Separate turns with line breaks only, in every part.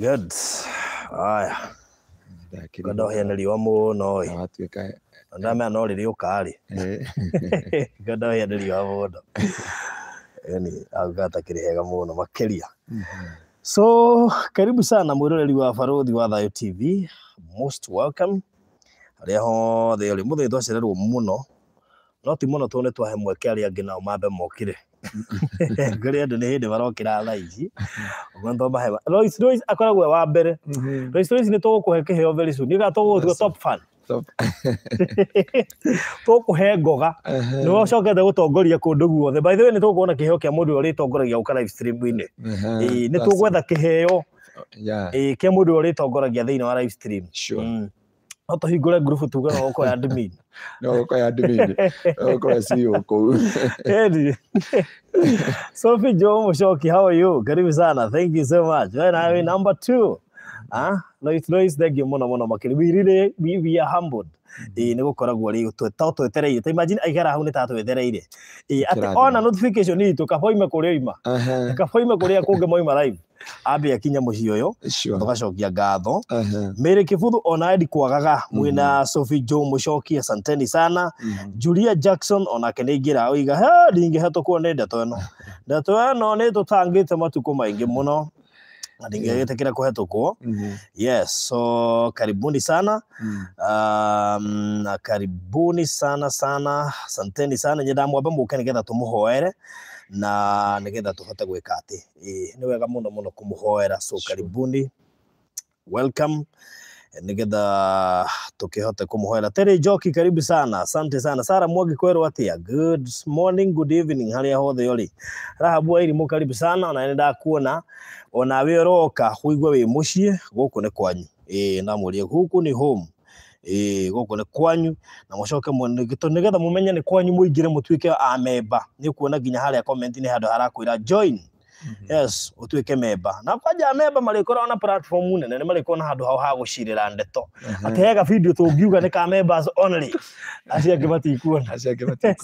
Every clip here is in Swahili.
Good. Aya. Godohia nä riå a må no ä ndamea no rä rä å karä godohia ndo riå a må no yani agata kä rä hega må no makä ria mhm. so karibu sana mwä wa barå wa thayo tv most welcome harä a hothe å rä må thä twacererwo må no no ti må no tå nä twahe mweke arä angä nao mambe mokire ngũrĩ andũ nĩ hĩndĩ marokĩra thaa ici ũguo nĩthomahe akoragwo e wa mbere mhm. nĩ tũgũkũhe kĩheo very soon nĩga tũgũtua top fan tũkũhe ngoga nĩ ũcokete gũtongoria kũndũ guothe by the way nĩ tũgũkorwo na kĩheo kĩa mũndũ ũrĩa ũrĩtongoragia gũka live stream-inĩ nĩ tũgwetha kĩheo kĩa mũndũ ũrĩa ũrĩtongoragia thĩinĩ wa live stream mm no tå hingå re ngurubu tugaga gå korwo admin no gå korwo admin gå korwo cio kå u sofi jo må coki how are you karibu sana thank you so much we nawe number two ah no noise noise thank you muno muno makiri we really we, we are humbled ä mm-hmm. eh, nä gå koragwo rä to twetereire ta imagine aigara hau nä ta twetereire ä eh, atä ona notification itå kaboime kå rä a ima kaboime kå rä a kå ngä moima live ambe akinya må ciå å yå tågacokia ngatho mä rä kä buthu ona endi kwagaga mwä na mm-hmm. sofi jo må coki santeni sana mm-hmm. julia jackson onake nä ingä ra oiga ndingä hetå kwo nä ndeto ä no ndeto ä no nä tå tangä te matukå maingä må no ningegete kira kuhetuko mm-hmm. yes so karibuni sana mm. um, na karibuni sana sana santeni sana nyenda mwambe muke nigetha tumuhoere na nigetha tuhote gwika ati e, ni wega muno muno kumuhoera so karibuni welcome nigetha tukihote kumuhwera tere joki karibu sana asante sana sara mwagi kweru atia good morning good evening hali haria hothe uri rahabu airimu karibu sana ona kuona ona we roka huigwe we mucii guku ni kwanyu e, namurie huku ni home e, guku ni kwanyu na mucoke to nigetha mumenye ni kwanyu muingire mutuike ameba ni kuona nginya ya comment ni handu harakwira join Mm-hmm. yes utuike meba na kwaja meba marikora ona platform nene ni marikona handu hao ha gucirira ndeto uh-huh. ati atihega video tungiuga ni ka members only acio angä matikuona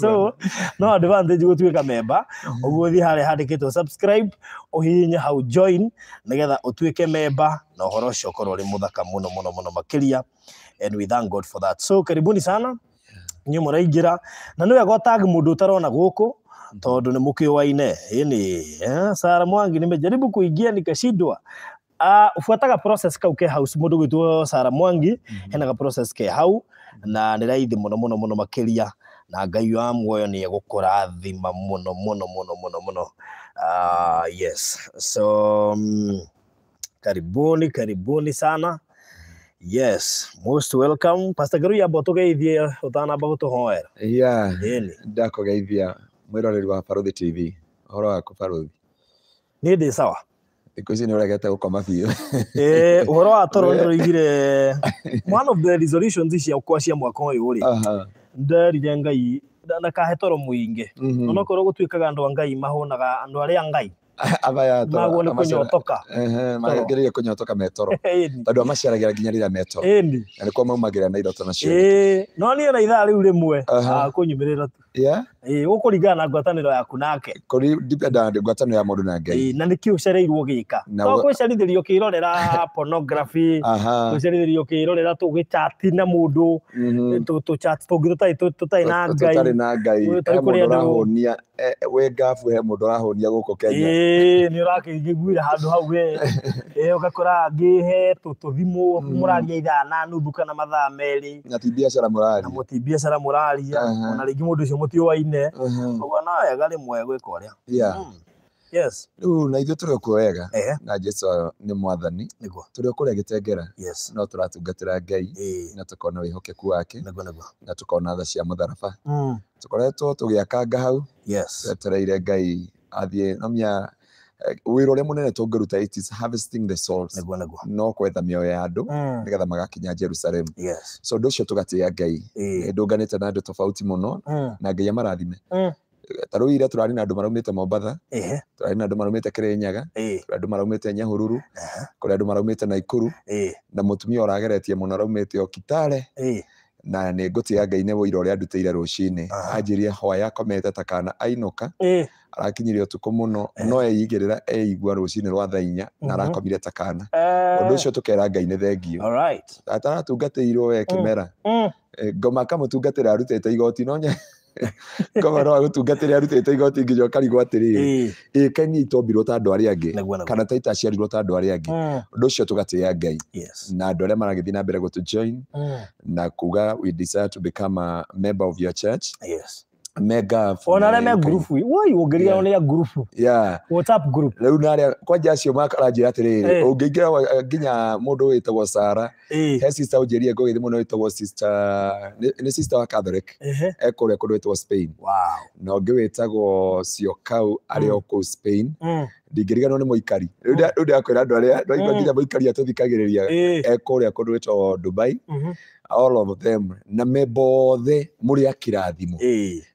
so no advantage gutuika meba uguo mm-hmm. thi haria handikitwo subscribe uhihinye hau join nigetha utuike meba na uhoro ucio ukorwo ri muthaka muno muno muno makiria and we thank god for that so karibuni sana yeah. nyu muraingira na ni wega utag mundu utarona guku tondu ni mukiwaine ini eh, Sara Mwangi nimejaribu kuingia nikashindwa uh, ufuataga process ka uke house mundu gwitwo Sara Mwangi mm -hmm. henaga process ke hau na nä raithi må no må no må na ngai wa muoyo ni egå thima rathima må no må no uh, yes so um, karibuni karibuni sana yes most welcome pastor garu yamba tå geithie å tanamba gå tå hoera yeah. ndakå geithia mwiroreri wa barothi tv uhoro waku
barothi ni ndi sawa thikå ici nä å regete gå koma biå
å horo wa toro nä roigire ciakwa cia mwaka å yå rä nderire ngai ndakahe toro mwingi mhm. onakorwo gå tuä kaga andå a ngai mahånaga andå arä ngai
magwo nä kå nyotoka magä rä kå nyotoka metoro tondå amaciaragä ra nginya rä rä a metoro na nä kuo maumagä ra na iroto nacio
no niä na ithaa rä u rä mwe kå nyumä rä ra tu gukuringana eh, na ngwataniro yaku nake ngwataniro ya mundu na ngai eh, na niki ucereirwo gika to gwicerithirio kirorera pornography gwicerithirio kirorera tugicati na mundu tucati tungi tutari na ngai tutari na ngai kuri andu
ngabu he mundu arahonia guku
kenya eh, ni urakiguira handu hau we ugakora ngihe tuthimu muraria mhm. ithaa na nuthu kana mathaa meri na ti biacara muraria na muti biacara muraria ona ringi mundu ucio mutiwaine koguo uh-huh. no wega rimwe gwika ya hmm. yes
riu na ithu turi ku kuo wega eh. na jesu ni mwathani ku o kũrĩa gĩtengera no tũratungatĩra ngai eh. na hoke ku wake na tukona tha cia mm tukoretwo tugiakanga hau twetereire ngai no mia Eh, wä ra å rä a må nene tångäruta harvesting the souls no kwetha mioyo ya andå mm. nä getha magakinya jerusalem so ndå å cio tå gatä a ngai nä ndå nganä te na andå tofauti må no mm. na ngai amarathime marathime ta rä u iria tå rarä na andå maraumä te mombatha tå rarä na andå maraumä te kä nyaga kå andå maraumä te nyahururu kå rä andå maraumä te naikuru na må tumia å rageretie må no araumä te okitare na nä ngå tä a ngai nä wå rä a andutä ire rå cinä anjä ria hoya takana ta kana ainåka å tukå muno no ra eigua cinä rwa thaa inya na mhm. arakomire ta kana undu cio tukera ngai nä thengio irwo we mera mm. mm. ngoma arutä te igoti no komaro agutungata ria arutite igoti nginya akarigwo atiriri ä kenia itombirwo ta andå arä a angä kana ta itaciarirwo ta andå arä a angä å ndå å ngai na andå arä a na mbere gå tå join mm. na kuga we desire to become a member of your church yes mega ona arä me grubu woi å ngä riganwo nä a grubu rä u narä a kwanja acio makaranjä atä rä eh. rä å ngä ingä nginya må ndå wä he sister å go rie ngå gä thä må sister wa catholic ekå rä a kå spain wow na å ngä wä tagwo ciokau arä o mm. kå spain mm. ndingä riganwo nä må ikari rä mm. ndu ndakwä ndu andå arä a nginya må ikari eh. e thikagä rä ria ekå dubai mm -hmm all of them na me bothe muri akirathimo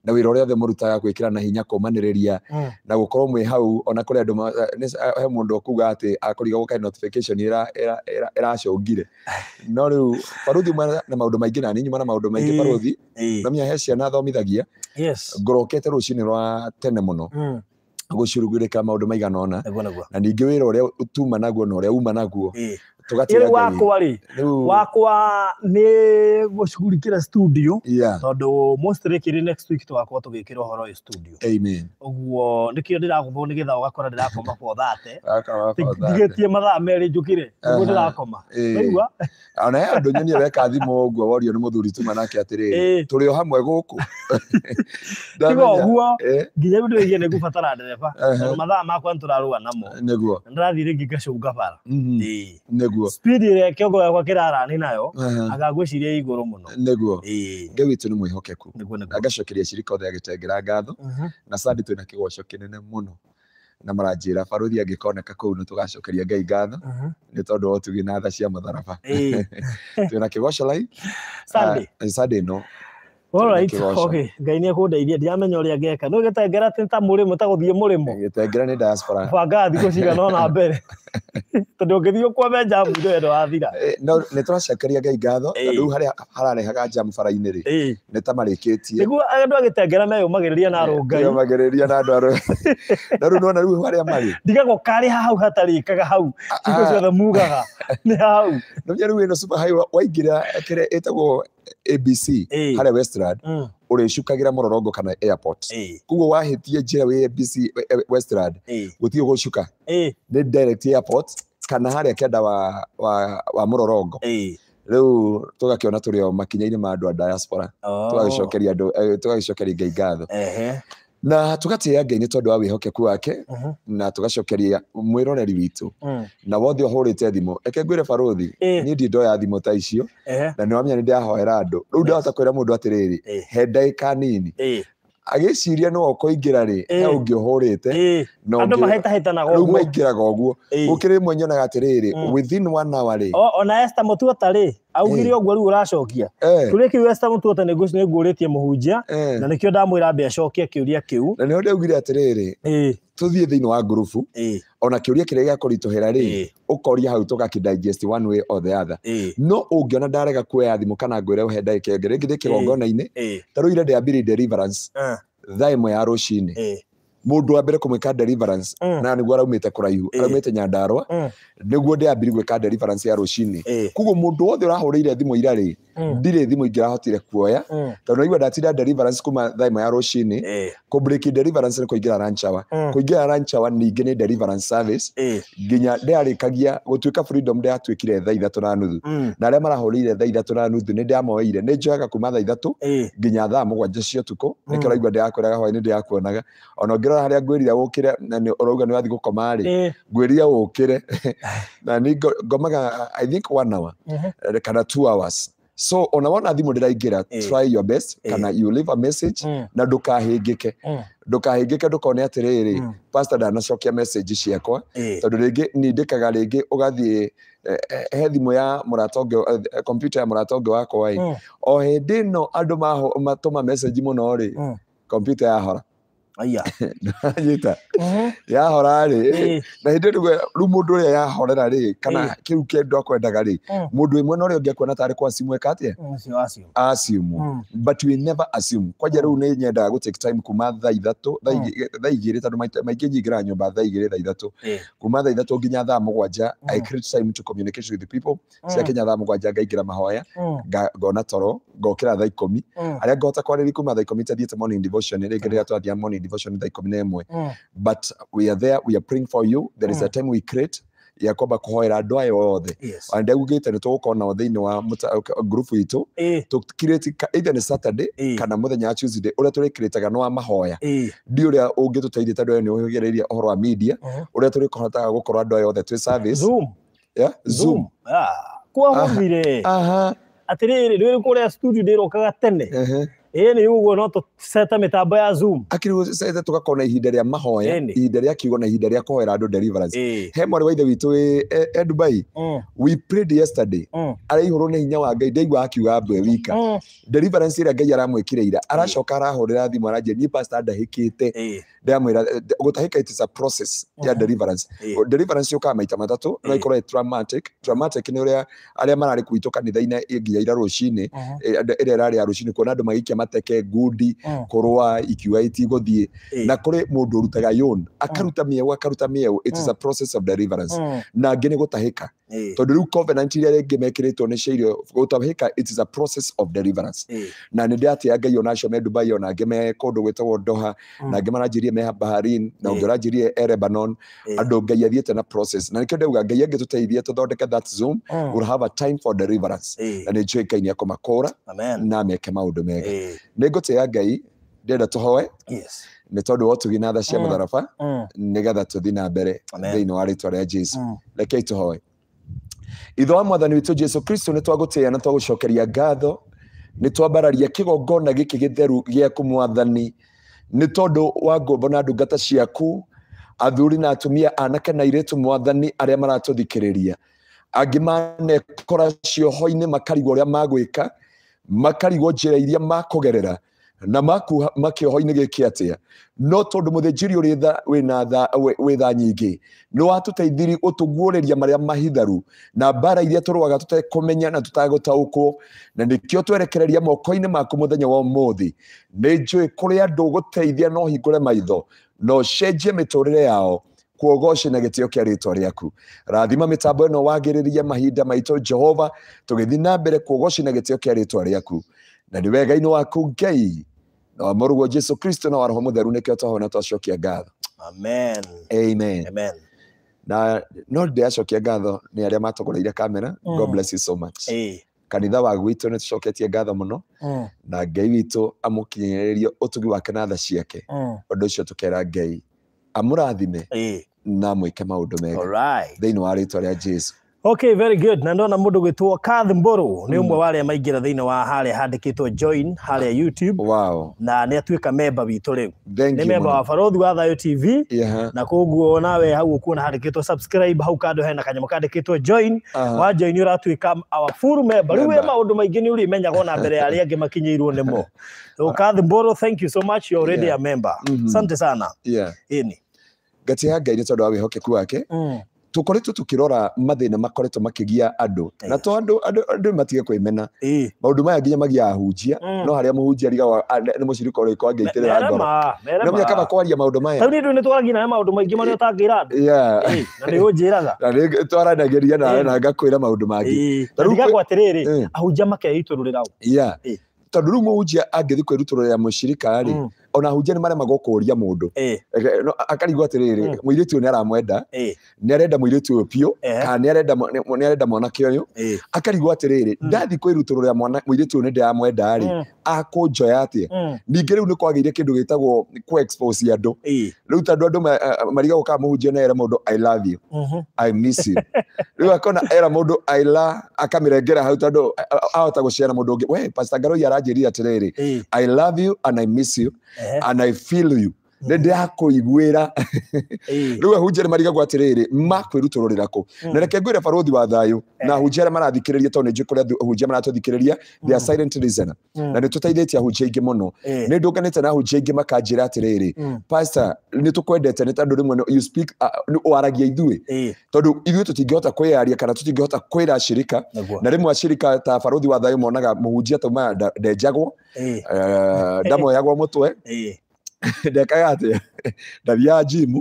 na wira uria the murutaga kwikira na hinya komanireria mm. na gukorwo mwe hau ona kuri andu eh, eh, he mundu okuga ati akuriga guka notification ira ira iracongire no ru riu mwana na maundu maingi na ninyu mwana maundu maingi baruthi na mya he ciana thomithagia ngorokete rucini rwa tene muno mm. gå curugä rä ka maå ndå maigana ona na ningä wä ra å rä a tuma naguo na å rä a uma naguo ili wakwa
rä wakwa ni gå cugurikira studio tondå mosträ next week twakorwo tå gä kä ra å horo studio amen guo nä kä o ndä ragå thwo nä getha å gakora ndä rakoma bothate ndigä tie mathaa merä njå kä re guo ndä rakoma aigua
ona he andå nyonia weka thimå å guo worio nä må thuri tu manake atä o hamwe guku kå tiga å
guo nginya rä u ndä nä ndereba mathaa makwa nä namo nä guo na ndä rathiä rä ngä ngacå ngabara
mm-hmm niguo
speed ire kiongo kwa kirara ni nayo agagwiciria iguru muno
niguo ngai witu ni mwihokeku agacokeria cirika othe agitengera ngatho uh-huh. na sadi twina kigoco kinene muno na maranjira baruthi angikoneka kuu ni tugacokeria ngai ngatho uh-huh. ni tondu o tugi na tha cia mutharaba twina kigoco lai sadi ah, no
ngainä kå Ngai ndiramenya å rä a ngeka no gä tengera atä ta må rä mo ta gå thiä må rä mo thikå cigana ona mbere tondå å ngä thiä kwame njamu ndo endo wathira
nä tå racokeria ngai ngatho tondå rä u harä a hararehaga njamu bara rä nä ta marä kä
tie nä andå agä tengera meyå magä rä ria na arå ngai
rä ria na andå arå
no rä u nona rä u harä a marä ndigagwo karä ha hatarä kaga hau cigå ciothe mugaga nä hau
no rä u ä no waingä ra ä tagwo abc harä a Westland urĩcukagira mm. mororongo kana airport kugo wahetie njira we BC Westland gutige gucuka ni direct airport kana harĩa kenda wa wa, wa mororongo riu tugakiona turi o makinya-inĩ ma andu a diaspora oh. tugagicokeria eh, ngai ngatho na tugatĩĩa ngai nĩ tondũ wa wĩhokeku wake mm-hmm. na tũgacokeria mwiroreri witũ mm. na wothe ũhũrĩte thimũ eke ngwĩre barũthi ndi ndoya thimũ ta icio na nĩwamenya nĩ ndĩrahoera andũ rĩu ndahota kwĩra mundu atiriri he ndagĩka nini agĩciria no ũkoingĩra rĩ he ũngĩ ngä å hå rä u raga å guo gå kä rä rä mwe nyonaga atä rä rä within one hour rä
ona esta må tuota rä augire å guo rä u å racokia tå rä kä rä u esta må tuota nä ngå rä tie må hunjia na nä kä o ndamwä ra mbe acokie kä å ria kä u na nä ho ndä augire atä rä rä tå thiä thä inä
wa ngurubu ona kiuria kiria gia kuritũhĩra ri ukoria hau digest one way or the other no ungiona ndarega kuoya thimũ kana ngwire uhe dai ĩngĩ rĩngĩ ndĩ kĩgongona-inĩ tarĩu ire ndĩambĩrĩirie deliverance thaa ya rũcinĩ mundu wa mbere kumwika deliverance mm. na niguo araumite kuraihu eh. araumite nyandarwa mm. niguo ndiambiri gwika deliverance ya rucini eh. kugo kuguo mundu wothe urahureire thimu ira ri mm. ndire thimå ingira hotire kuoya mm. tondå aigua ndatinda deliverance kuma thaa ya rå cinä eh. break deliverance nä kå ingä ra ranchawa kå ingä ra ranchawa ningä nä deliverance service eh. nginya ndärä kagia gå freedom ndäatuä kire thaa ithatå na nuthu na arä a marahå rä ire thaa ithatå na nuthu nä ndäamoeire nä njoyaga kuma thaa ithatå nginya thaa må gwanja cia å tukå nä kä raigua ndä yakwä raga hwaä ona ngirora haria ngwirira wukire na ni urauga ni wathi gukoma ri ngwirira wukire na ni ngomaga i think one hour mm-hmm. eh, kana two hours so ona wona thimu ndiraingira try your best kana you leave a message mm. na ndukahingike mm. ndukahingike ndukone atiriri mm. pastor ndanacokia message ciakwa tondu ringi nindikaga ringi ugathii eh, eh, he thimå ya muratonge kompyuta ya muratonge wakwa ĩ o hĩndĩ ĩno andũ matũma message mũno rĩ kompyuta yahora aya nyita na å kana ndå rä a å ngä akuona but we never assume rä take time kuma kuma nginya i create time to communicate with the people mahoya ngona toro a ri kuma morning devotion morning devotion thaikå mi na ä mm. but we are there we are praying for you there is mm. a time we create ya kwamba kuhoera andå eh. eh. eh. uh-huh. aya othe ndagugä te nä tå gå korwo nao thä inä wa grupu itå tå ithe nä saturday kana må thenya wa tuesday å rä a tå wa mahoya ndi å rä a ni ngä tå wa media å rä a tå rä kohotaga gå korwo aya othe twä service zoom ya zoom
atä rä rä rä kå rä a studio ndä rokaga tene uh-huh ni uguo no tucete mitambo ya zoom akiri ucete tugakorwo na ihinda ria mahoya ihinda
ria kiugo na ihinda ria kũhoera andũ deliverance he mwarĩ wa ithe witu e, e Dubai we prayed yesterday ara ihuru ni hinya wa Ngai ndaigua akiuga mbe wika deliverance ira Ngai aramwĩkire ira aracoka arahũrĩra thimũ aranjia ni pastor ndahĩkĩte ndamwĩra gũtahĩka it is a process ya deliverance deliverance yũkaga maita matatu no ikorwo traumatic traumatic nĩ ũrĩa arĩa mararĩ kuitũka kanitha-inĩ nginya ira rũciinĩ ĩrĩa ĩrarĩ ya rũciinĩ kuona andũ magikia mateke ngundi oh. kurwa ikiuga itiguthiä na kuri mundu urutaga yon oh. akaruta miewu akaruta miewu oh. it is a process of deliverance na ngi ni gutahika tondu riu covenant iria ringi mekiritwo ni cirio gutahika it is a process of deliverance na ni ndiatia ngai ona acio me dubai ona ngi me kundu gwitagwo doha na ngi maranjirie me baharin na ungi uranjirie e lebanon andu ngai athiite na process na nikio ndauga ngai angituteithie tuthondeke that zoom will have a time for deliverance na ni akoma kora na meke maundu mega nä ngå tä ya ngai ndärenda tå hoe nä tondå wa tå na tha cia må mm. tharaba mm. nä getha tå thiä na mbere thä inä wa rä twa rä a jesu mm. rekei tå hoe itho wa mwathani witå jesu kristo nä twagå tä na twagå cokeria ngatho nä twambararia kä gongona gä kä gä theru gä akå mwathani nä tondå wa ngombo na ndungata ciaku athuri na atumia anake na irĩtu mwathani arĩa maratũthikĩrĩria angĩ manekora cioho-inĩ makarigwo ũrĩa magwĩka makarigwo njä ra iria makogerera na maku makä oho-inä gä kä atä no tondå må thä njiri wä tha nyingä nä watå teithirie gå tå guå rä ria marä a mahitharu na mbara iria tå rwaga tå tekå menya na tå tagå taå kwo na nä kä o twerekereria moko-inä maku må thenya wa må thä nä njå ä kå rä andå gå teithia no hingå re maitho no cenjie mä tå rä re yao kuogoce na gä kia o kä a rä twa rä aku rathima mä tambo ä mahinda maitå jehova tå gä thiä na mbere kuogoce na gä tä o kä na nä wega-inä waku ngai na wa må jesu kristo na waroho må theru nä kä o twahona twacokia ngatho
amen
amen, amen na no ndiracokia ngatho nä arä a matogoreire kamera mm. god bless you so much hey. kanitha wa gwitå nä tå coketie ngatho må mm. na ngai witå amå kinyä rä rie å tugi wake na tha ciake å mm. ndå ngai amå hey
na mwike maundu mega right. thiini wa ritwa ria jesu okay very good na ndona mundu gwitwo kath mburu ni umwe hmm. wa aria maingira thiini wa haria handikitwo join haria youtube wow. na ni atuika memba witu riu ni memba wa barothi wa thayo tv yeah. na koguo nawe hau ukuona handikitwo subscribe hau kando hena kanyamo kandikitwo join uh -huh. wa join uratuika our full member riu we maundu maingi ni urimenyaga ona mbere ya aria angi makinyiirwo nimo so kath mburu thank you so much you already a member mm-hmm. asante sana yeah. ini
ngati ya ngai nä tondå wa wä hokeku wake mm. tukoretwo tukirora mathina makoretwo makigia andu na to andu andu matige kwimena maundu maya nginya magia ahunjia mm. no haria muhunjia riga ni muciriko ri kwa ngeitirira ngoro na mya kama kwaria maundu maya tau
ndu ni twaragia na maundu maingi maria utangira andu
na ni unjiraga na ni twaranagiria na na ngakwira maundu mangi ta riga
kwa atiriri mm. ahunjia makeituru rirau
tondå rä u må hunjia angä thiä kwä rutå rå rä ra ona hunjia nä maremaga ria må ndå akarigwo atä rä rä hmm. må irä nä aramwenda nä arenda må irä tu piå kana nä arenda mwanake å yå akarigwo atä rä rä hmm. ndathiä kwä rutå rå rä a må irä tu å yå nä rä hmm akunjoya atia mm. ningä rä u nä kwagä kä ndå gä tagwo kå andå rä u tandå andå eh, mariga gå kaa må hunjia na era må ndå rä u akona era må ndå akamä rengera hau tondå eh, eh, ahota gå ciana må ndå å ngä we aranjä rire atä rä rä nä ndä yakå iguä ra rä u ahunjia nä marigagwo atä rä rä makwä rutorwo rä rako hmm. na reke ngwä re barå wa thayå eh. na ahunjia arä a marathikä rä ria tondå nä njå kå rä ahunjia maratå thikä rä ria na nä tå teithä tie ahunjia aingä mũno nä ndå nganä te na ahunjia aingä makanjä ra atä hmm. rä rä nä tå kwendete nä tandå rä mwe waragia uh, ithuä tondå ithuä tå tingä hota kwä yaria kana tå tingä hota kwä ra acirika na rä mwe acirika ta barå wa thayå monaga må hunjia tauma ndenjagwo eh, ndamoyagwo må twe ndekaga atä ya jimu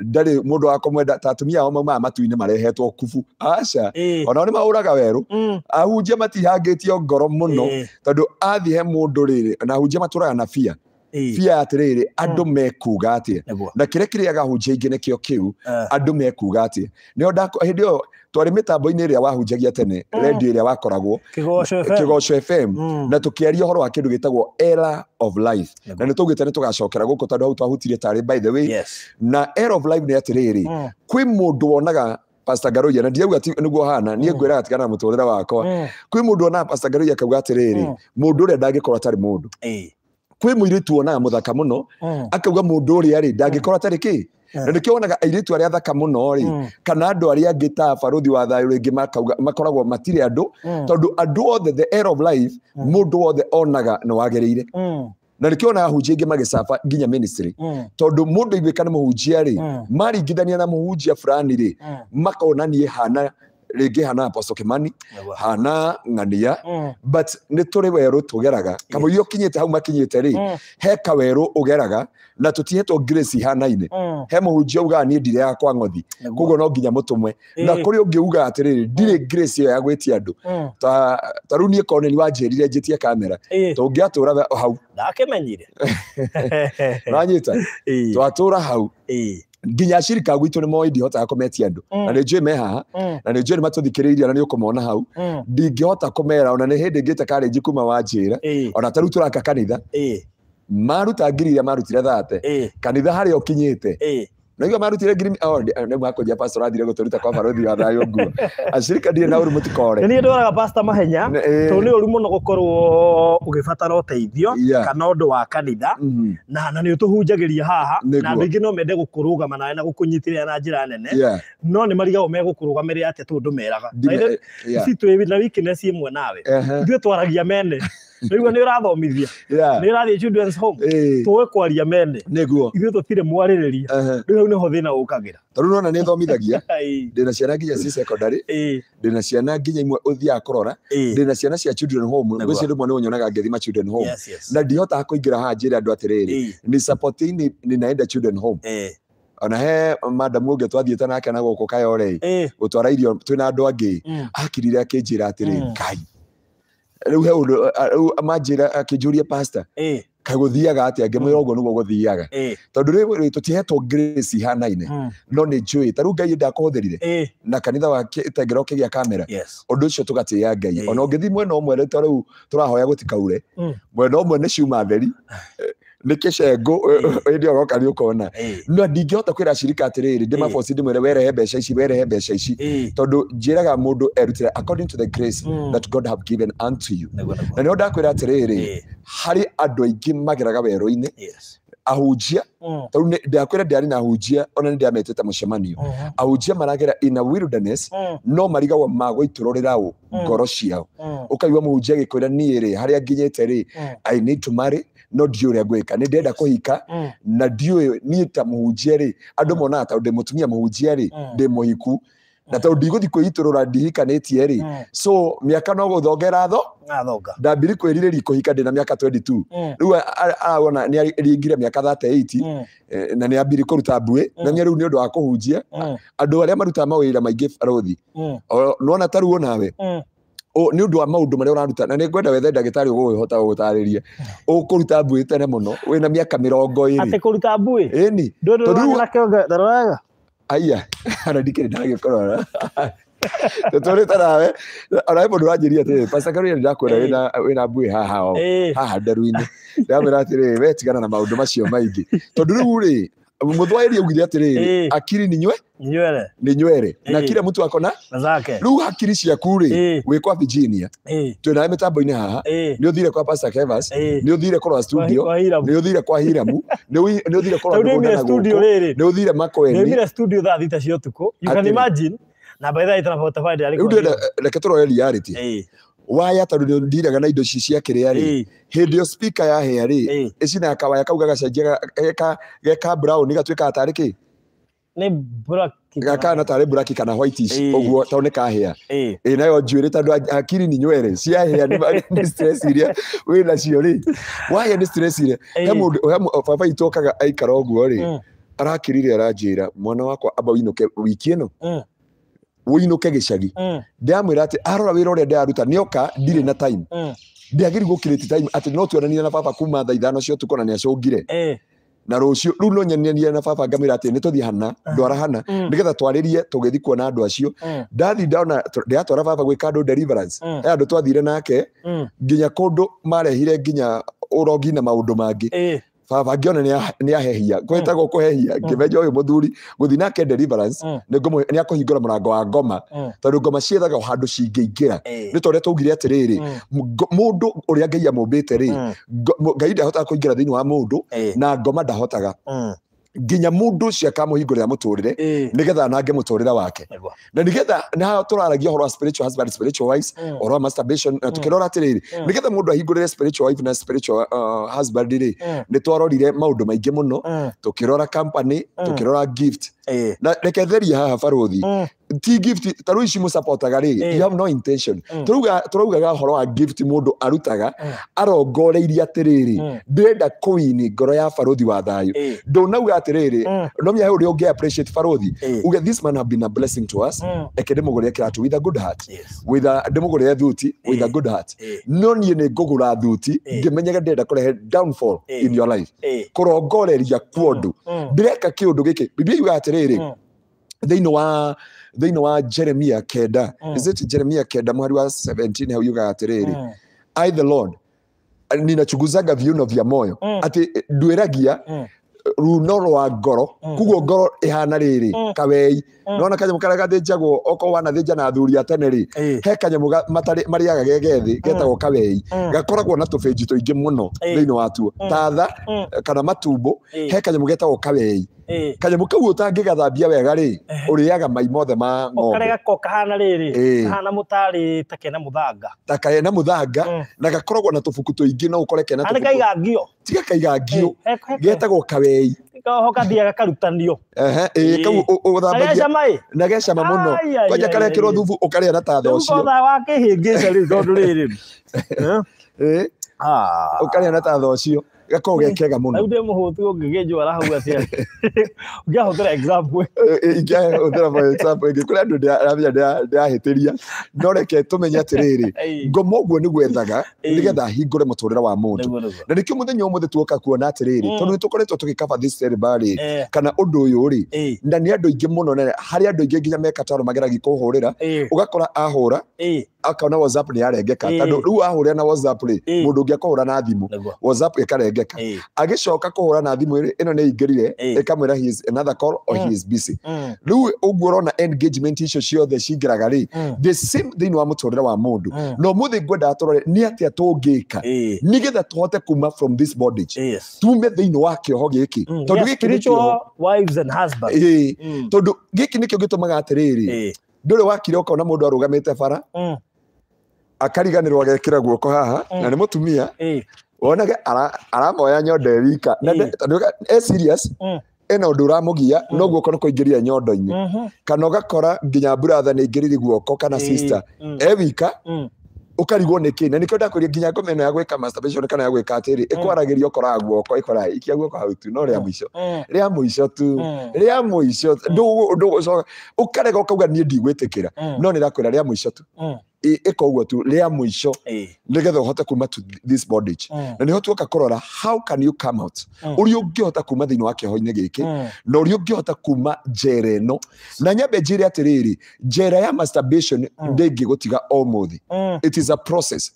ndarä må ndå akomwenda ta atumia ao maumaga matu-inä marehetwo kubu aca onao nä maåraga werå mm. ahunjia matihangä tio ngoro må no tondå athiä he må ndå rä rä na ahunjia matå raga na bia bia atiriri andu mm. mekuga atia na kiria aga hunjia ingi nikio kiu eh. andu mekuga atia nio hindi iyo twarä mä tambo-inä ä rä a wahunjagia tene mm. rendio ä rä a wakoragwo kä goco fm na tå kä aria å horo wa kä ndå gä tagwo era of life na nä tågä te nä tå gacokera gå kå tondå hau twahutirie tarä by the way na era of life nä atä rä rä mm. kwä må ndå wonaga pastor garuya na ndiauga niguo hana nie ngwä raga tigana må wakwa kwi må ndå wonaga pastor garuya akauga atä rä rä må ndå å kwä må irä tu wonaga må thaka må no mm. akauga må ndå å rä arä ndangä korwo mm. atarä kä mm. na nä kä wonaga airä tu arä a thaka må no rä kana andå arä a angä ta barå thi wa thayå rä makoragwo matirä andå tondå andå othe the air of life må ndå wothe onaga nä wagereire ire na nä kä onaga hunjia ingä magä nginya ministry tondå må ndå iguä ka nä må hunjia rä maringithania na må hunjia burani rä makonanie hana ngä hana kimani hana ng'ania mm. but nä tå rä werå tå geraga kamå iria å kinyä te hau makinyä te rä mm. he kawerå å geraga na tå tihetwo ihanaine mm. he må hunji augaga niä ndire yakwa ng'othi koguo no nginya må tå na kå rä å ngä uga atä rä rä ndirä ä yo ya gwä tia andå ta rä u niä korwo nä wanjä rire njä tie kamera tå ngä atå ra hau ndakä menyire wanyä ta twatå ra hau nginya cirika gwitå nä moä ndihotaga kå metia andå mm. na nä njå me mm. na nä njå nä matå thikä rä irio na nä å kå mona hau mm. ndingä hota kå mera ona nä hä ndä ngä te karä kuma wa njä ra ona tarä u raka kanitha maruta ngiri iria marutire thate kanitha harä a å kinyä te Unajua marutire green oh ndio eh, mwako ja pastor athire guturuta kwa barothi wa thayo nguo. Ashirika ndire na uri mutikore. Ni
ndoraga pastor mahenya eh. to ni uri muno gukorwo ugibatara uteithio kana undu wa kanitha mhm. na na ni utuhunjagiria haha na ndingi no mende gukurugama nawe na gukunyitirira na njira nene no ni mariga megukurugamirira atia tundu meraga. Eh, si tu na wiki weakness imwe nawe. Ithuĩ twaragia mene. riu ni urathomithia ni urathie children's home tuwe kwaria mende niguo ithuĩ tũtirĩ mwarĩrĩria rĩu hau nĩho thĩna ũkagira tondũ nona nĩ thomithagia
ndĩ na ciana nginya ci secondary ndĩ na ciana nginya imwe ũthiaga kũrora ndĩ na ciana cia children home gwĩci rĩmwe nĩ ũnyonaga ngĩthima children home na ndihotaga kũingĩra haha njĩre andũ atĩrĩrĩ ni support naenda children home ona he madam madamu ũngĩ twathiĩte nake na gũkũ kayorĩ gũtwara irio twĩna andũ angĩ mm. akirire akĩnjĩra atĩrĩ mm. ngai rä u he å ndå manjä ra akä njå ria pasta kagåthiaga atä angä mwä ra å guo nä guo gåthiaga tondå rä tå tihetwo grace ihanaine hmm. no nä njå ta rä u ngai ndakå hå thä rire na kanitha wa å kä gä a kamera å ndå å cio tå gatä ya ngai ona å ngä thiä mwena å mwe rä tå rahoya gå tikaure hmm. mwena å mwe nä ciuma theri nä kä cengå eh, ä ndä eh, oroka nä å kona no ndingä hota kwä ra cirika atä rä rä ndä maboci ndä mwä re werehe mbeca ici werehe mbeca ici tondå njä raga må ndå erutire according to the grace hmm. that god have given unto you na nä ho ndakwä ra atä rä rä harä andå aingä mageraga werå-inä ahunjia hmm. tondå ndakwä ndiarä na ahunjia ona nä ndäametete te mucemanio hmm. ahunjia maragera a wilderness no marigagwo magwo itå rå ngoro ciao å kaigua må hunjia agä kwä ra niä rä harä a i need to marry no ndiå mm. rä mm. mm. a ngwä ka nä ndärenda kå hika na ndiå niä ta må hunjia rä andå monaga tondå ndä må tumia må hunjia rä ndä må hiku na tondå ndigå thi kwä itå rå ra ndihikanä tie rä so mä aka no gå thongera tho ndambiri kwä rirä ri kå hika ndä na mä aka rä u arauona nä aringire mä aka na nä ambiri kå ruta mbuä na nä rä u nä å ndå wa kå hunjia andå arä a marutaga mawä ra maingä rothi nona ta ruo nawe nä å ndå wa maå ndå marä a å raruta na nä ngwenda wethe ndagä tarä å gå hota gå gå tarä ria å kå ruta mbuä tene må no wä na mä aka mä rongo ä rä kå ruta mbuä äni ndaroraga aya ona ndikä rä ndagä korora tuturi tarawe haha o haha we tigana na macio maingi ri muthwaĩri atä atiriri akiri ninywe nywele ni nywele na eh. kila mtu akona zake rä u hakiri ciaku kuri eh. wä kwa virginia eh. twä nawe mä tambo-inä haha nä å kwa pastor kevas nä å kwa korwa studio nä å thire kwa hiramu kwa å thire korwa nä å thire makoeni studio
thaa thita cia å tukå na by the way tunapata tabarĩra rĩu ndĩrenda reke
tũroe reality waya tondå nä ndiraga na indo ici cia kä rä a rä hä ndä ä yo spika yahea rä ä cinaga kawaya kau gagacenjia gekamburaå nä gatuä kaga tarä kä nä gakana tarä buraki kana whitish å to nä kahä a nayo njuä rä tondå akiri ni nywere ciahä a nä iria wä nacio rä wahä a nä iria he må ndå baba itå okaga aikara å guo rä arakirire aranjä ra mwana wakwa amba inå wiki ä no wå inå ke gä cagi ndäramwä ra atä arora wä ra å rä a ndäraruta nä oka ndirä na time ndäagä ri gå kä rä ti atä no tuonanire na baba kuma tha ithano cio tukona kona nä acå ngire na rucio riu no nyanĩanire na baba ngamira ati ni tuthi hana ndwara hana mm. nĩgetha twarĩrie tũgĩthi kuona andũ acio mm. ndathi ndona ndĩratwara baba gwĩka andũ deliverance mm. he andũ twathire nake nginya kundu marehire nginya urogi na maundu mangi baba ngĩona nĩ ahehia kwĩtagwo mm. kũhehia mm. ngĩmenja ũyũ mũthuri gũthiĩ nake deliverance mm. nĩ akũhingũra mũrango wa ngoma tondũ ngoma ciethaga o handũ cingĩingĩra nĩ tondũ twaugire atĩrĩrĩ mũndũ ũrĩa ngai amũmbĩte rĩ ngai ndahotaga kũingĩra thĩinĩ wa mũndũ na ngoma ndahotaga nginya mundu ucio nange muturire nigetha rä re wake na nigetha ni hayo turaragia horo spiritual husband spiritual rora atä masturbation rä nä getha nigetha ndå ahingå spiritual wife na spiritual uh, husband ndå maingä twarorire no maingi muno rora company kä gift na reke theria haha barothi mm. ti gift taru ici musapotaga rä you have no intention mm. turuga tåraugaga horo wa gift mundu arutaga mm. arongoreirie atiriri ndirenda kuini ngoro ya barothi wa thayo ndunauga atiriri no miahe uri unge appreciate barothi uge this man have been a blessing to us eke ndimugurire kiratu with a good heart with a ndimugurire thuti with a good heart no ni ne gogura thuti ngimenyega ndirenda kurehe downfall in your life kurongoreria kuondu ndireka kiundu giki bibi uga atiriri riri mm. thini wa uh, thini wa uh, jeremia kenda mm. is it jeremia kenda mwari wa 17 hau yuga atiriri i the lord ninachunguzaga viuno vya moyo mm. ati ndwiragia mm runo rwa ngoro mm. kuguo ngoro ihana riri mm. kawei mm. nona kanyamu karia gathinjagwo oko wanathinja na athuri a tene rĩ he kanyamu marĩaga gegethi getagwo kawei gakoragwo na tũbĩnji tũingĩ muno thĩinĩ watuo tatha kana matumbo he kanyamu getagwo kawei kanyamå kau å tangä gathambia wega rä å rä aga mai mothe ma ng'ombekarego
kahana rä rä kahana må tarä ta kena må thanga
ta kena må thanga mm. na gakoragwo na tå buku tå ingä no å kore kena kaigangio tiga kaigangio getagwo kawei na gecama må no kwanja karekä rwo thubu å karä na ta tha å wa kä na ta tha cio gakorwo ge kega må no
må hå tu å ngä gä njå arahau atä ngä ahå thä ra ingä ahå
thä ra ngä kå rä andå ndäramenya ndä rahätä ria no reke tå menye atä rä rä ngomo å guo nä gwethaga nä getha hingå re må tå rä re wa må ndå na nä kä o må thenya å må thä tuoka kuona atä rä rä tondå nä tå koretwo tå gä kaba kana å ndå å yå rä na nä andå aingä må no harä andå aingä nginya mekataro mageragi kå hå rä ra å gakora ahå ra akona whatsapp ni yarengeka tondå rä u na whatsapp ri mundu ngi å na thimu whatsapp ä karengeka agä coka kå na thimå ä no nä ingä rire ä he is rä u å guo å icio ciothe cingä raga rä mm. thä inä wa må wa må ndå na å må thä ngwendaga tå rore nä atä a tå ngä tume thä wa kä oho gä giki ni gä
wives and husbands o
gä tå maga atä rä rä wakire å mundu arugamite arå bara mm akariganirwo agekira guoko haha na nä må mm. tumia wonage aramoya nyondo ewika serious ena mm. å ndå å ramå gia mm. no guoko nä kåingä ria nyondo-inä mm-hmm. kana ugakora nginya brother ni ingiriri guoko kana sister e. Ee ewika ukarigwo nä kä na nä kä ndakwä ria nginya ngomeno ya gweka masturbation kana ya gweka tiri atä rä ä guoko ä koraga ikia guoko hau tu no rä a må ico tu rä a ndu ndu ndå gå coka å karega å no nä ndakwä ra rä a tu ika uguo tu a må ico nä getha å hote kuma na nä tuoka kurora rora å rä a å ngä hota kuma thä thiini wa kä kĩho gä kä na å å rä a ngä hota kuma njera ä no na nyambe rä rä njera ya masturbation ngä gå tiga is a process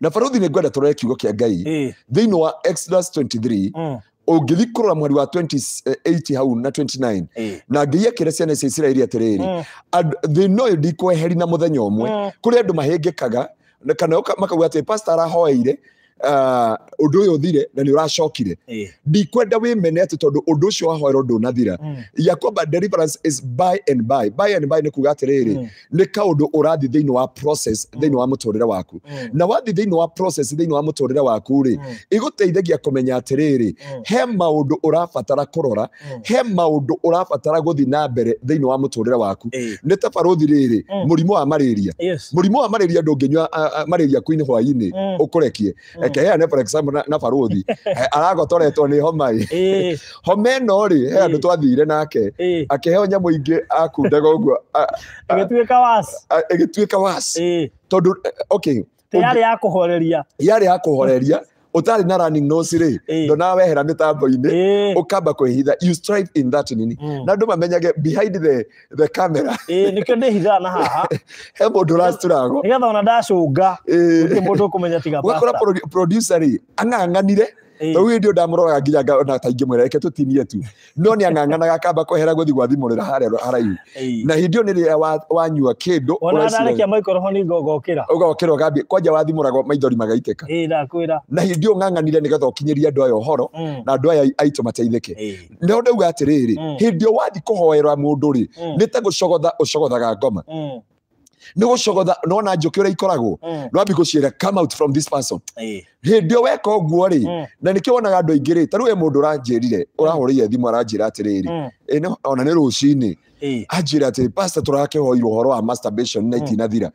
na barũthi nä ngwenda tå rore kiugo kä a ngai thä thĩinĩ wa exodus 23 ũngĩthiĩ kũrora mweri wa 28 eh, hau na 29 eh. na ngai kire ciana icio icirairi atĩrĩrĩ hmm. thĩna ũyũ ndikweheri na mũthenya ũmwe hmm. kuri andu mahingikaga kana makauga atĩ pastor arahoeire undu uh, uyu thire na ni uracokire eh. ndikwenda mene ati tondu undu ucio wahoerwo ndunathira mm. ya kwamba deliverance is by and by by and by ni kuga atiriri mm. ni kaundu urathi thiini wa process mm. thiini wa muturire waku na wathi thiini wa process thiini wa muturire waku ri iguteithagia kumenya atiriri he maundu urabatara kurora he maundu urabatara guthi na mbere thiini wa muturire waku eh. ni ta baruthi riri murimo wa malaria murimo wa malaria ndunginywa malaria kuini hwaini ukurekie ekeheane for example na barothi eh, aragotoretwo nä homa ä homa ä no rä he andå twathire nake akiheo nyamå ingä akundaga å guo ä gä tuä ka tondå yarä ya kå horeria yarä ya kå horeria utari na running nose rä ndonaga wehera mä tambo-inä å kamba kwä hitha you strive in that nini mm. na ndo mamenyage behind the, the camera eh kä o hitha na haha hebo må last å racitå nä getha ona ndacå nga må ndå å kå menya tiga å ang'ang'anire to wi ndio ndamuroraga nginya ngona ta ingimwira reke tutinie tu no nä ang'ang'anaga kamba kwehera gå thiä gwathimå rä ra harä haraihu na hindä ä yo nä rä a wanyua kä ndå onarekia
maikoroho nä ngogokä
å gokä ra kwanja wathimå ragwo maithori magaitä na hindä ä yo ng'ang'anire nä getha å kinyä ria andå aya å horo mm. na andå aya aitå mateithäke no ndauga atä rä mm. rä hä ndä ä yo wathi kå hoera må mm. ndå rä nä ta gå cogotha å cogothaga ngoma nä gå cogotha nona njå kä å rä a ikoragwo hmm. no ambigå ciära come hä ndä ä o weka å guo rä hmm. na nä kä wonaga andå aingä rä tarä u e må ndå å ranjä rire å hmm. rahå rä ire thimå aranjä ra atä rä rä ona nä rå cinä anjä ra atä rä tå rakä hoirwo å horo wa na itinathira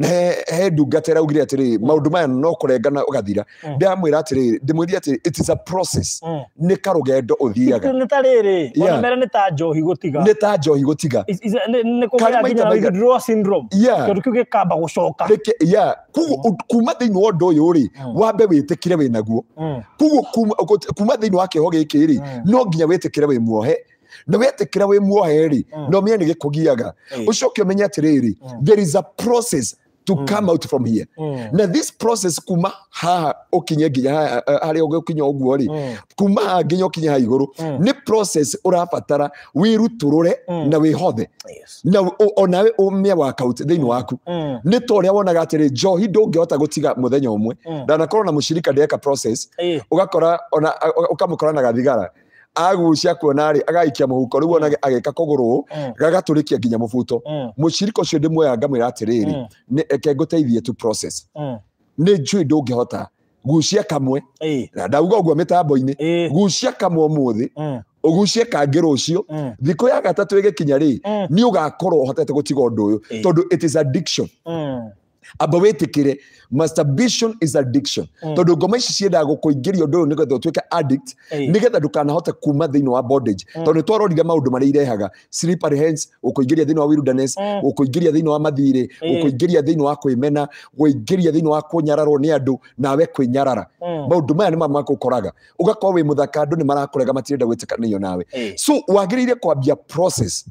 he ndungata atä atĩrĩrĩ mm. maå maya no kũrengana ũgathira mm. ndamwĩra atĩrĩrĩ ndĩmwĩrire atĩrĩ it is a process mm. nĩ karũgendo ũthiaga nĩ ta
rĩrĩ mere nĩ ta
njohi gũtiga nĩ ta njohi gũtiga
nĩ kũgĩa
syndrome kĩndũ kĩu gĩkamba gũcoka ya kuguo kuma thĩinĩ wa ũndũ ũyũ rĩ wambe wĩtĩkĩre wĩ naguo kuguo kuma thĩinĩ wa kĩho gĩkĩ rĩ no nginya wĩtĩkĩre wĩ muohe na wetĩkĩra wĩ muohe rĩ no menye nĩ gĩkũgiaga ũcoke ũmenye å menye atä rä rä to mm. come out from here mm. na this process kuma ha okinye nginya harä å kinya å guo rä mm. kuma haha nginya å kinya ha igå rå nä process å rabatara wä rutå rå re mm. na wä hothe na onawe å mä thä inä waku mm. nä ta å rä a wonaga atä rä njohi ndå ngä hota gå tiga må thenya å mwe ndanakorwo na må cirika ndä eka
å
ona å kamå na gathigara agucia kuonarĩ agaikia må huko rä agä mũhuko rĩu ona gagatå rä kia nginya må må buto å cio ndä mũbuto mm. mũcirika ũcio ndĩmuoya ngamwĩra atĩrĩrĩ mm. eke ngũteithie tu process mm. nĩ ngä hota gucia kamwe na ndauga mä mĩtambo-inĩ gucia kamwe å gucie kangä rå cio thikå ya gatatå ä gä kinya rä nä å gakorwo å hotete gå tiga å ndå å yå tondå ambawätä masturbation is addiction mm. tondå ngoma ici ciendaga gå kå ingä ria å ndå å yå nä getha å tuä ke addict nä getha ndåkanahote kuma thä inä wa bondage mm. tondå nä twarorire maå ndå marä irehaga gå kå ingä ria thä inä wa wilderness mm. gå kå ingä ria thä inä wa mathirä gå kå ingä ria thä inä wa kwä mena gå ingä ria thä inä wa kå nyararwo nä andå nawe kwä nyarara maå ndå maya nä mamagå koraga å gakorwo wä må thaka andå nä marakå rega matirenda gwä nawe so wagä rä ire kwambia process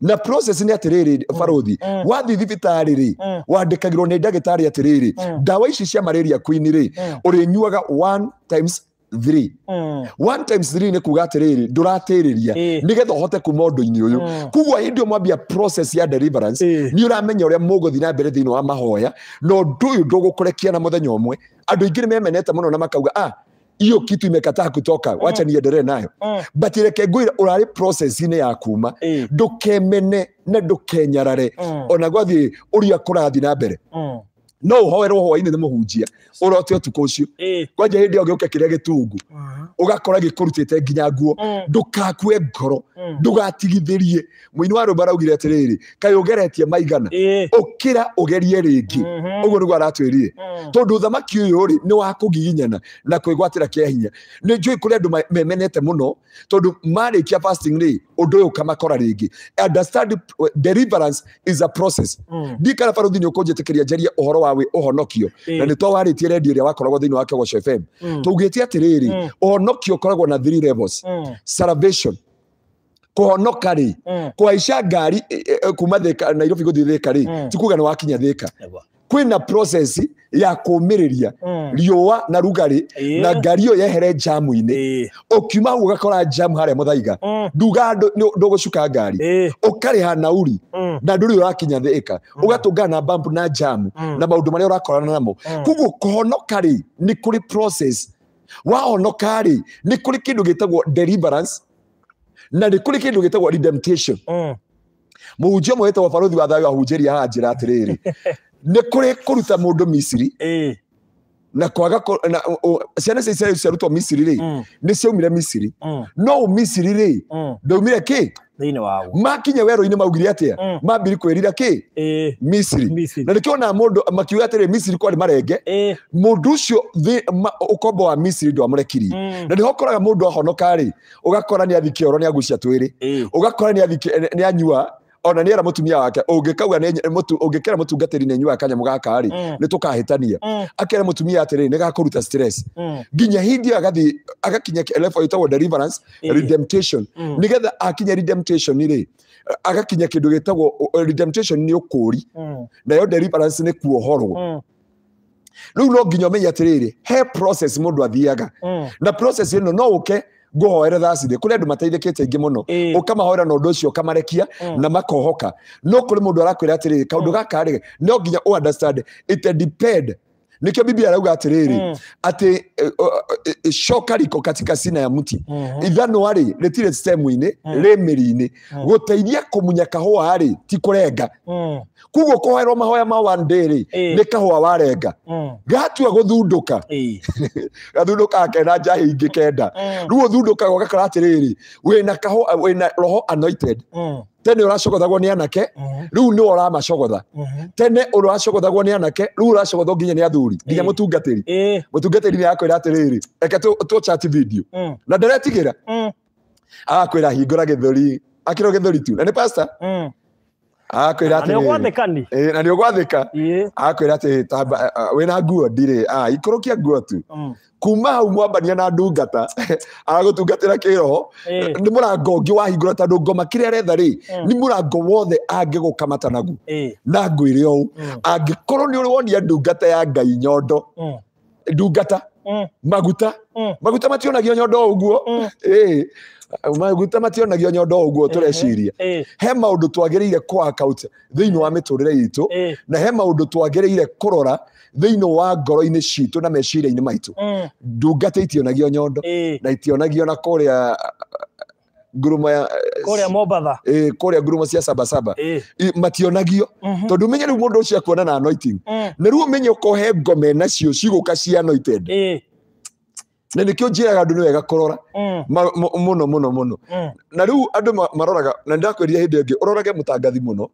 na process ni atä mm. rä rä mm. wathi thibitari rä mm. wandä kagä rwo nä ndagä tarä atä rä rä ndawa ici cia mareria kwini rä å rä nyuaga one times three nä kuga atä rä rä ndå ratä rä ria nä getha å hote kuma å ndå-inä å yå koguo hä mwambia process ya deliverance ni nä å ramenya å rä a na mbere thä wa mahoya na å ndå å yå ndå gå na må thenya å mwe andå aingä nä memenete må no na makauga ah hiyo kitu imekataa kutoka mm. wacha niendelee nayo mm. but reke ngwira urari processinä ya kuma ndå mm. kemene na ndå kenyarare mm. ona gwathi å ria kå na mbere mm no uhoerwo hwainä nä må hunjia å rote å tukå å cio eh. kwanja hä ndä ä yo å ke kä rä a gä tungu å gakora gä kå rutä te nginya nguo mm. ndå kakue ngoro mm. ndå gatigithä rie må ini wa rå mba raugire atä rä rä kaä å geretie maigana å eh. kä ra å gerie rä ngä å mhm. guo nä guo aratwä rire mm. tondå thamaki å yå rä nä wa kå giginyana na kwä gwatä ra kä hinya nä njå kå rä andå memenete må no tondå marä kia rä å ndå å yå kamakora rä ngä ndikana barå thi nä å kå njä tä kä ria njaria å horo wä å honokio na nä twa warä tie redio ria wakoragwo thä wa kego fm mm. tå tie atä rä rä mm. å honokio å koragwo na kå honoka rä kwaica ngari kuma thä ka nairobi gå thiä thä ka rä mm. tikuga nä wakinya thä ka kwina process ya kumiriria mm. Mm. mm. na rugari yeah. na ngari iyo yehere jamu ine yeah. ukiuma hau ugakora jamu hare muthaiga mm. nduga ndugucuka ngari yeah. ukariha nauri mm. na nduri urakinya thiika mm. ugatungana na bump na jamu mm. na maundu maria urakorana namo mm. koguo kuhonoka ri ni kuri process wa wahonoka ri ni kuri kindu gitagwo deliverance na ni kuri kindu gitagwo redemption mm. tagwo må hunjia må wetagwo barothi wa thayo ahunjä ria haha nä kå rä kå ruta må ndå misiri na kwaga ciana cia israeli ciarutwo misiri rä nä ciaumire misiri no å misiri rä ndaumire kä makinya werå-inä maugire atä a mambiri kwärira kä misiri na nä kä ona må ndå makiuga atä rä misiri kwarä marenge eh. må ndå å cio å kombo wa misiri ndå mm. na nä hokoraga må ndå ahonokarä å gakora nä athi kä oro nä agucia twä rä å gakora nä anyua ona nä era må tumia wake å ngä kauga å ngä kera må tungatä ri nä nyuaga kanyamå gaka rä mm. nä tå kahä tania mm. akera må tumia atä rä nä gakå ruta mm. nginya hindi agathiä agakinya ĩtagwo deliverance redemption nä getha akinya redemption rä agakinya kä ndå gä tagwo redemption nä å kå ri nayo deliverance nä kuohorwo rä u no nginya å menye atä rä rä he process må ndå athiaga na process ä no no å ke okay, ngåhoerera cirä kå rä andå mateithä kä aingä må no å kamahoera na å ndå å cio kamarekia na makohoka no kå rä må ndå arakwä ra atä rä kaå ndå gakarä no nginya å nä kä o bibi arauga atä rä rä atä coka riko katika sina ya muti ithanwa rä rä tirä inä rä mä ri-inä gå teithia kå munya kahå arä ti kå renga kuguo kuhoerwo mahoya ma one day ri nä kahua warenga mm. gatua gå thunduka gathunduka kena njahi ingä kenda mm. rä u thundukaga ũgakora atĩrĩrĩ wĩna kaho wĩna roho anointed mm. tene ũracogothagwo nĩ anake rĩu nĩwe ũramacogotha tene ũracogothagwo nĩ anake rĩu ũracogothwo nginya nĩ athuri nginya mũtungatĩri mũtungatĩri nĩ akwĩra atĩrĩrĩ reke tũchat video na ndaretigĩra agakwĩra hingũra gĩthũri akĩrwo gĩthũri tu na nĩ pastor akwira atä nä å gwathä akwä ra atä wä na nguo ndirä ikå rå kia nguo tu mm. kuma hau mwambania na ndungata agå tungatä ra kä roho nä må rango å ngä wahingå ra tandå ngoma kä rä a retha rä mm. nä må rango wothe angä gå kamata naguo na ngwä rä å å mm. angä korwo nä å rä wonia ndungata ya ngai nyondo ndungata maguta maguta mationagio nyondo å guo maguta mationagio nyondo uguo tureciria he twagireire kwa account thini wa miturire itũ na he maundu twagireire kurora thini wa ngoro ini citũ na meciria-inĩ maitũ mm. ndungata itionagio nyondo na itionagio na kũrĩa uh, guruma ya uh, kũrĩa mobatha eh kũrĩa ngurumo cia saba e. mationagio mm-hmm. tondu menye ru mundu ũcio akuona na anointing mm. na rĩu menye ũkohe ngome nacio cigũka cia anointed eh na nikio njiraga andu ni wega korora
muno mm. muno muno mm.
na riu andu maroraga na ndakwiria hindi ingi urorage mutangathi muno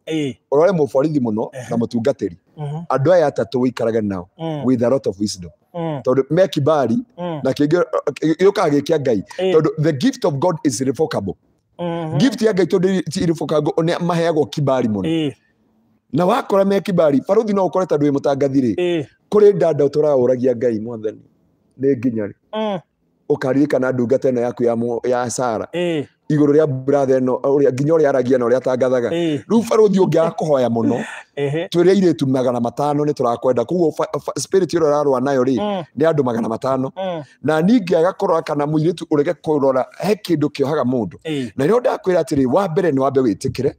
urore muborithi muno eh. na mutungatiri mm-hmm. andu aya atatu wikarage nao mm. with a lot of wisdom tondu me kibari na kingi giukaga gikia ngai tondu the gift of god is revocable mm-hmm. gift ya ngai tondu ti irevocable ne maheagwo kibari muno na wakora me kibari baruthi no ukore tondu wi mutangathi ri kuri ndanda uturaga uragia ngai mwathani nä nginyari ukaririkana mm. ndungata ä no yaku ya, ya sara igå rå rä a mbrathe no nginya å rä a aragia na å rä a atangathaga rä u barå å ngä akå hoya må no twä rä a irä tu magana matano nä tå rakwenda koguo ä rä rarwa nayo rä mm. nä andå magana matano mm. na ningä aga kå rora kana må irä tu å rege kå rora he kä ndå kä ohaga må ndå na rä o ndakwä ra atä rä wa mbere nä wambe wä tä kä re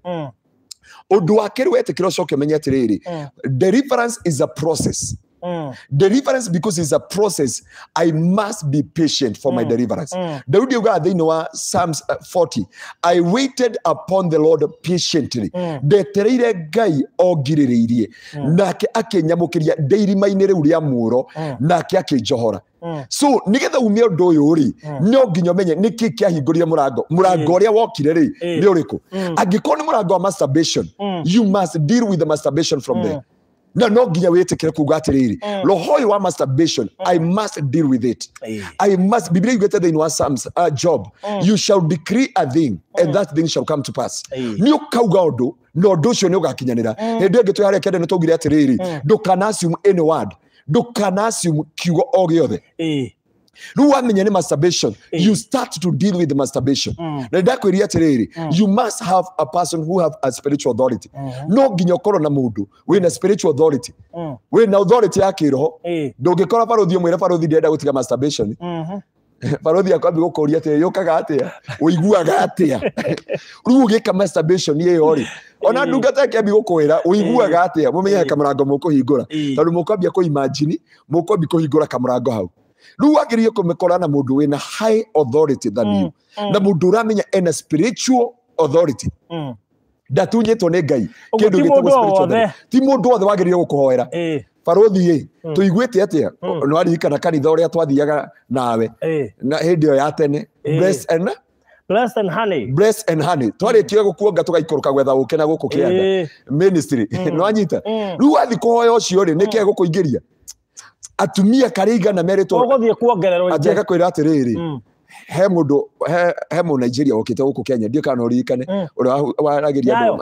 å ndå wa kerä wetä kä re å coke å menye atä rä rä deliverance is a process Mm. Deliverance, because it's a process, I must be patient for mm. my deliverance. Mm. Daudi they know Psalms 40. Uh, I waited upon the Lord patiently. Ndetereire mm. Ngai ongirĩrĩirie. Mm. Nake akĩnyamũkĩria ndĩirima-inĩ rĩu rĩa muoro, mm. nake akĩnjohora. so nigetha ume undu uyu ri no nginya umenye niki kiahingurire murango murango uria wokire ri ni uriku angikorwo ni murango wa masturbation you must deal with the masturbation from there no no nginya witikire kuga atiriri mm. roho uyu wa masturbation i mm. must deal with it i must biblia yugete thini wa psalms uh, job mm. you shall decree a thing and that thing shall come to pass ni ukauga undu na undu ucio ni ugakinyanira hindi ingi twiharia kende ni tugire atiriri ndukana assume any word ndukana assume kiugo o giothe masturbation hey. Eh. you start to deal with masturbation mm. na rä mm. you must have a person who have a spiritual authority mm. no na må ndå na mm. spiritual authority mm. na authority ya kä roho eh. masturbation mm -hmm barothi akwambi gå kå atä yåkaga atä a å iguaga atä a rä u gä ka ä ona eh. ndungata akäambi gå kwä ra å iguaga atä a må menyeka kamå rango må kå hingå ra tondå må kwambia kå imajini må kwambi kå hingå ra kamå rango hau rä u wagä rä kå na må ndå wä na high authority than mm, you mm. na må ndå å ramenya ena spiritual authority mm. nä ngai kä ndå ti må ndå wothe wagä rä gå kå hoera barothi ä tå iguä te atä a nä waririkana kanitha å rä a twathiaga nawe na hä ndä ä yo ya tene twarä tie gå kuonga tå gaikå rå ka gwetha gå ke gå kå kä anda nä wanyita rä u wathi kå hoya å cio rä nä kegå kå ingä ria atumia kariga na meritwo uguthie kuongererwo ite atiga kwira atiriri mm. he mundu he he mu Nigeria okite guku Kenya ndio kana urikane mm. uria waragiria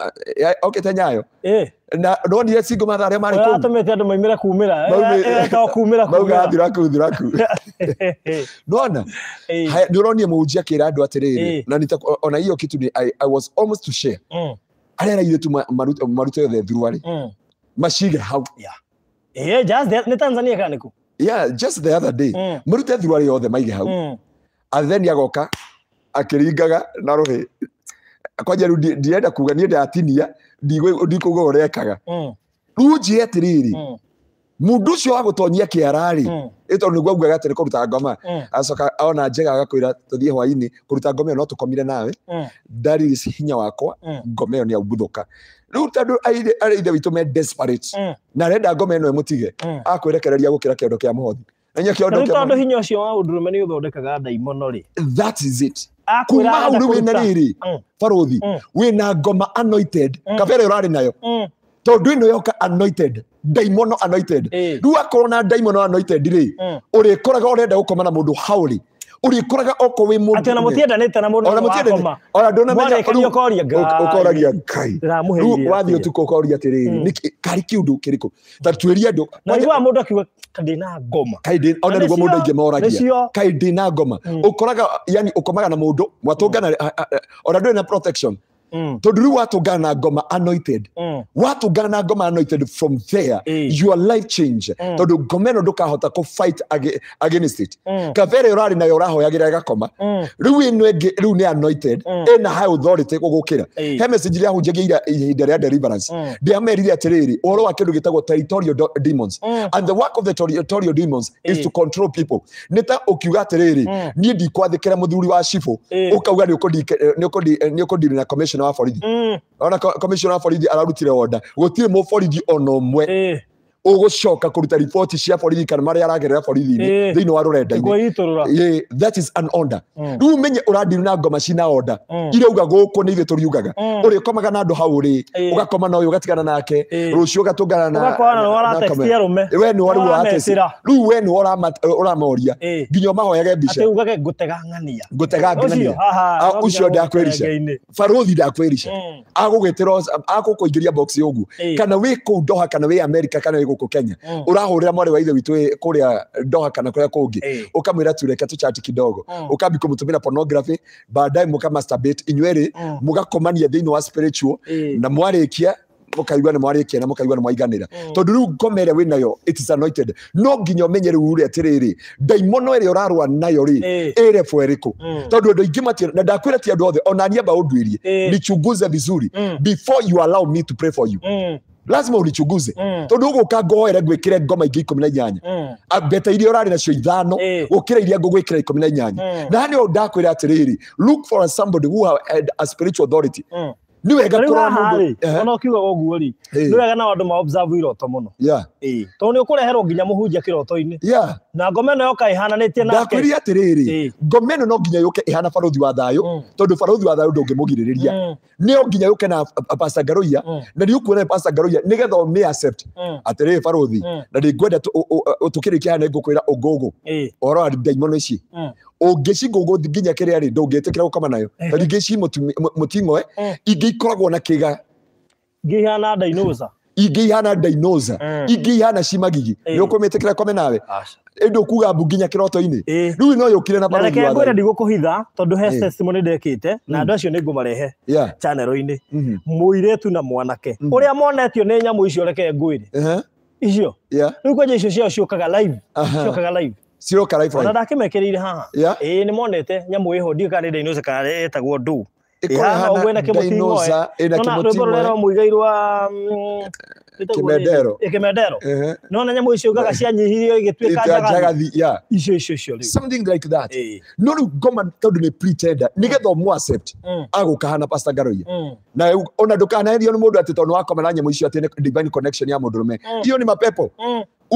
okite nyayo eh na ndiye singo mathaa aria mari ku atumite andu maimire kumira to kumira kumira thiraku thiraku roni mu muhunjia kira andu atiriri na nita ona hiyo kitu ni I, was almost to share mm. aria raithitu marute yothe thruari mm. mashiga hau yeah yeah, eh, just the, nä tanzania kana nä yeah just the other day mm. må rute yothe maige hau mm. atheni agoka akiringaga na ruhi kwanja riu ndirenda kuga niä ndatinia ndikuga å rekaga mm. rä u njä atä rä rä må mm. ndå å cio wa gå tonyia kä ara rä ä mm. tondå nä guo augaga atä nä ngoma acoka ona njega agakwä ra hwaini thiä ngoma ä no tukomire komire nawe ndarä hinya wakwa ngoma ä yo nä aumbå rä u tandå ithe witå me mm. na arenda ngoma ä no ä må tige akwä gå kä ra kä ondo kä a må hothi
tondå hinya å cio wa å ndå rå me nä å thondekaga ndaimono rä kuma hau rä wä na rä rä
mm. barå
thi mm. wä na ngoma kabere å rarä nayo tondå ä no yoka ndaimono eh. rä u akorwo na ndaimono rä å rä koraga å renda gå koma na må ndå haå rä urikoraga oko wi mundu atena mutiendanite
na mundu ona mutiendanite
ona ndona menya ru ukoria ngai ukoragia ngai ru wathi utuko ukoria atiriri hmm. niki kari kiundu kiriko ta tuiria ndu na igwa
mundu akiwa ndina
ngoma kaidi ona niguo mundu aingi moragia kaidi na ngoma ukoraga hmm. yani ukomaga na mundu mwatungana ona nduri na protection Mm. tondå rä watu ngana ngoma anointed mm. ngoma from there mm. your life change mm. tondå ngoma ä no ndå kahota kå fight against it mm. kavera ä rarä nayo rahoyagä ra gakoma rä u ä no ängä rä u nä anointed ä na high authority gå gå kä ra eh. he message rä ahunjagia ira ihinda rä a ndä amerire atä rä rä å wa kä ndå gä tagwo territorial demons and the work of the territorial demons is eh. to control people nä ta å kiuga atä rä rä niä ndikwathä kä ra må thuri wa cibå å kauga nä å kå ndiri na commission wa borithi mm. ona komishona wa borithi ararutire woda gutire borithi ona umwe eh ugucoka kuruta ripoti cia borithi kana maria aragerera borithi-inä thä inä wa rå renda that is an order mm. rä u menye å randiri na ngoma cina order mm. iria uga gå kå nä ithuä tå riugaga å mm. rä komaga na andå hau rä å gakoma na å yå å gatigana nake rå cio å gatångana nawe nä warä rä u we nä å ramaoria nginya å mahoyage mbica
ngå tega ng'ania ngå ng'ania å cio ndakwä rica barå thi ndakwä rica
agå gä tä ra agå kå ingä ria å guo kana wä kå u ndoha kana wä amerika kana wä guku Kenya mm. Oh. urahurira mwari wa ithe witu kuria Doha kana kuria kungi hey. ukamwira tureke tuchati kidogo mm. Oh. kidogo ukambi kumtumira pornography baadaye mukamasturbate inywerĩ oh. mugakomania thĩinĩ wa spiritual na mwarĩkia mukaigua nä mwarĩkia na mukaigua nä mwaiganä ra tondå rä u ngoma ä rä a wä nayo no nginya å menye rä u rä atä rä rä ndaimono ä rä a å rarå nayo ri ä rebwo ä rä kå tondå andå aingä na ndakwä ti andå othe onania mbaå nduä rie nichunguze vizuri mm. before you allow me to pray for you mm lazima ulichunguze mm. tondu uguka ngoere ngwikire ngoma ingi ikumi na inyanya mbeta mm. ah, iria urari nacio ithano eh. gukira iria ngugwikira ikumi na inyanya mm. na ni ndakwira atiriri look for somebody who had a spiritual authority
mm. nä wega tå rona å kiuga guo rä nä wega na andå ma iroto må no eh, tondå nä å kå reherwo nginya må hunjia kä roto na ngomeno yoka ihananitie nake ndakwĩrire
atĩrĩrĩ ngomeno no nginya yũke ihana barothi wa thayũ mm. tondũ barothi wa thayũ ndũngĩmũgirĩrĩria mm. nĩo nginya yũke na pasta ngaroia mm. na nĩũkuona pasta ngaroia nĩgetha ũmĩ accept atĩrĩrĩ barothi na ndĩngwenda tũkĩrĩkia hana ngũkwĩra ũngũgũ ũhoro wa ndaimono ici ũngĩcingũgå nginya kĩrĩa rĩ ndũngĩtĩkĩra gũkoma nayo tondũ ingĩ ici mũting'oe ingĩ ikoragwo na kĩga ngĩhana ndainosa ingä ihana dainoza mm. ingä ihana cimagigi mm. nä å kå mä tä kä re kome nawe ä kuga mbu nginya kä roto-inä rä u no yå kire na bareke
ngwä ra ndigå kå hitha tondå he testimå nä ndekä te na andå mm. acio nä ngå marehe chanero-inä må mhm. irä tu na mwanake å rä a monetio nä nyamå icio reke ngwä rä icio rä u kwenja icio ciao ciåkaga ciåkaga ciroka na ndakä mekä rä ire haha ä nä monete nyamå ä ho ndiä kana nä ndainoca kana etagwo ndå ena kä må igairwa kimendero kimendero no na mm, eh, eh, nyamu icio ngaga eh, cianyihirio igituika njagathi icio icio icio something like that
no riu ngoma tondu nä pretender nä getha å mm. accept mm. agåkahana pasta ngaroia na ona ndå kanaherio nä må ndå atä wakoma na nyamå icio atä divine connection ya må ndå rume iyo nä mapepo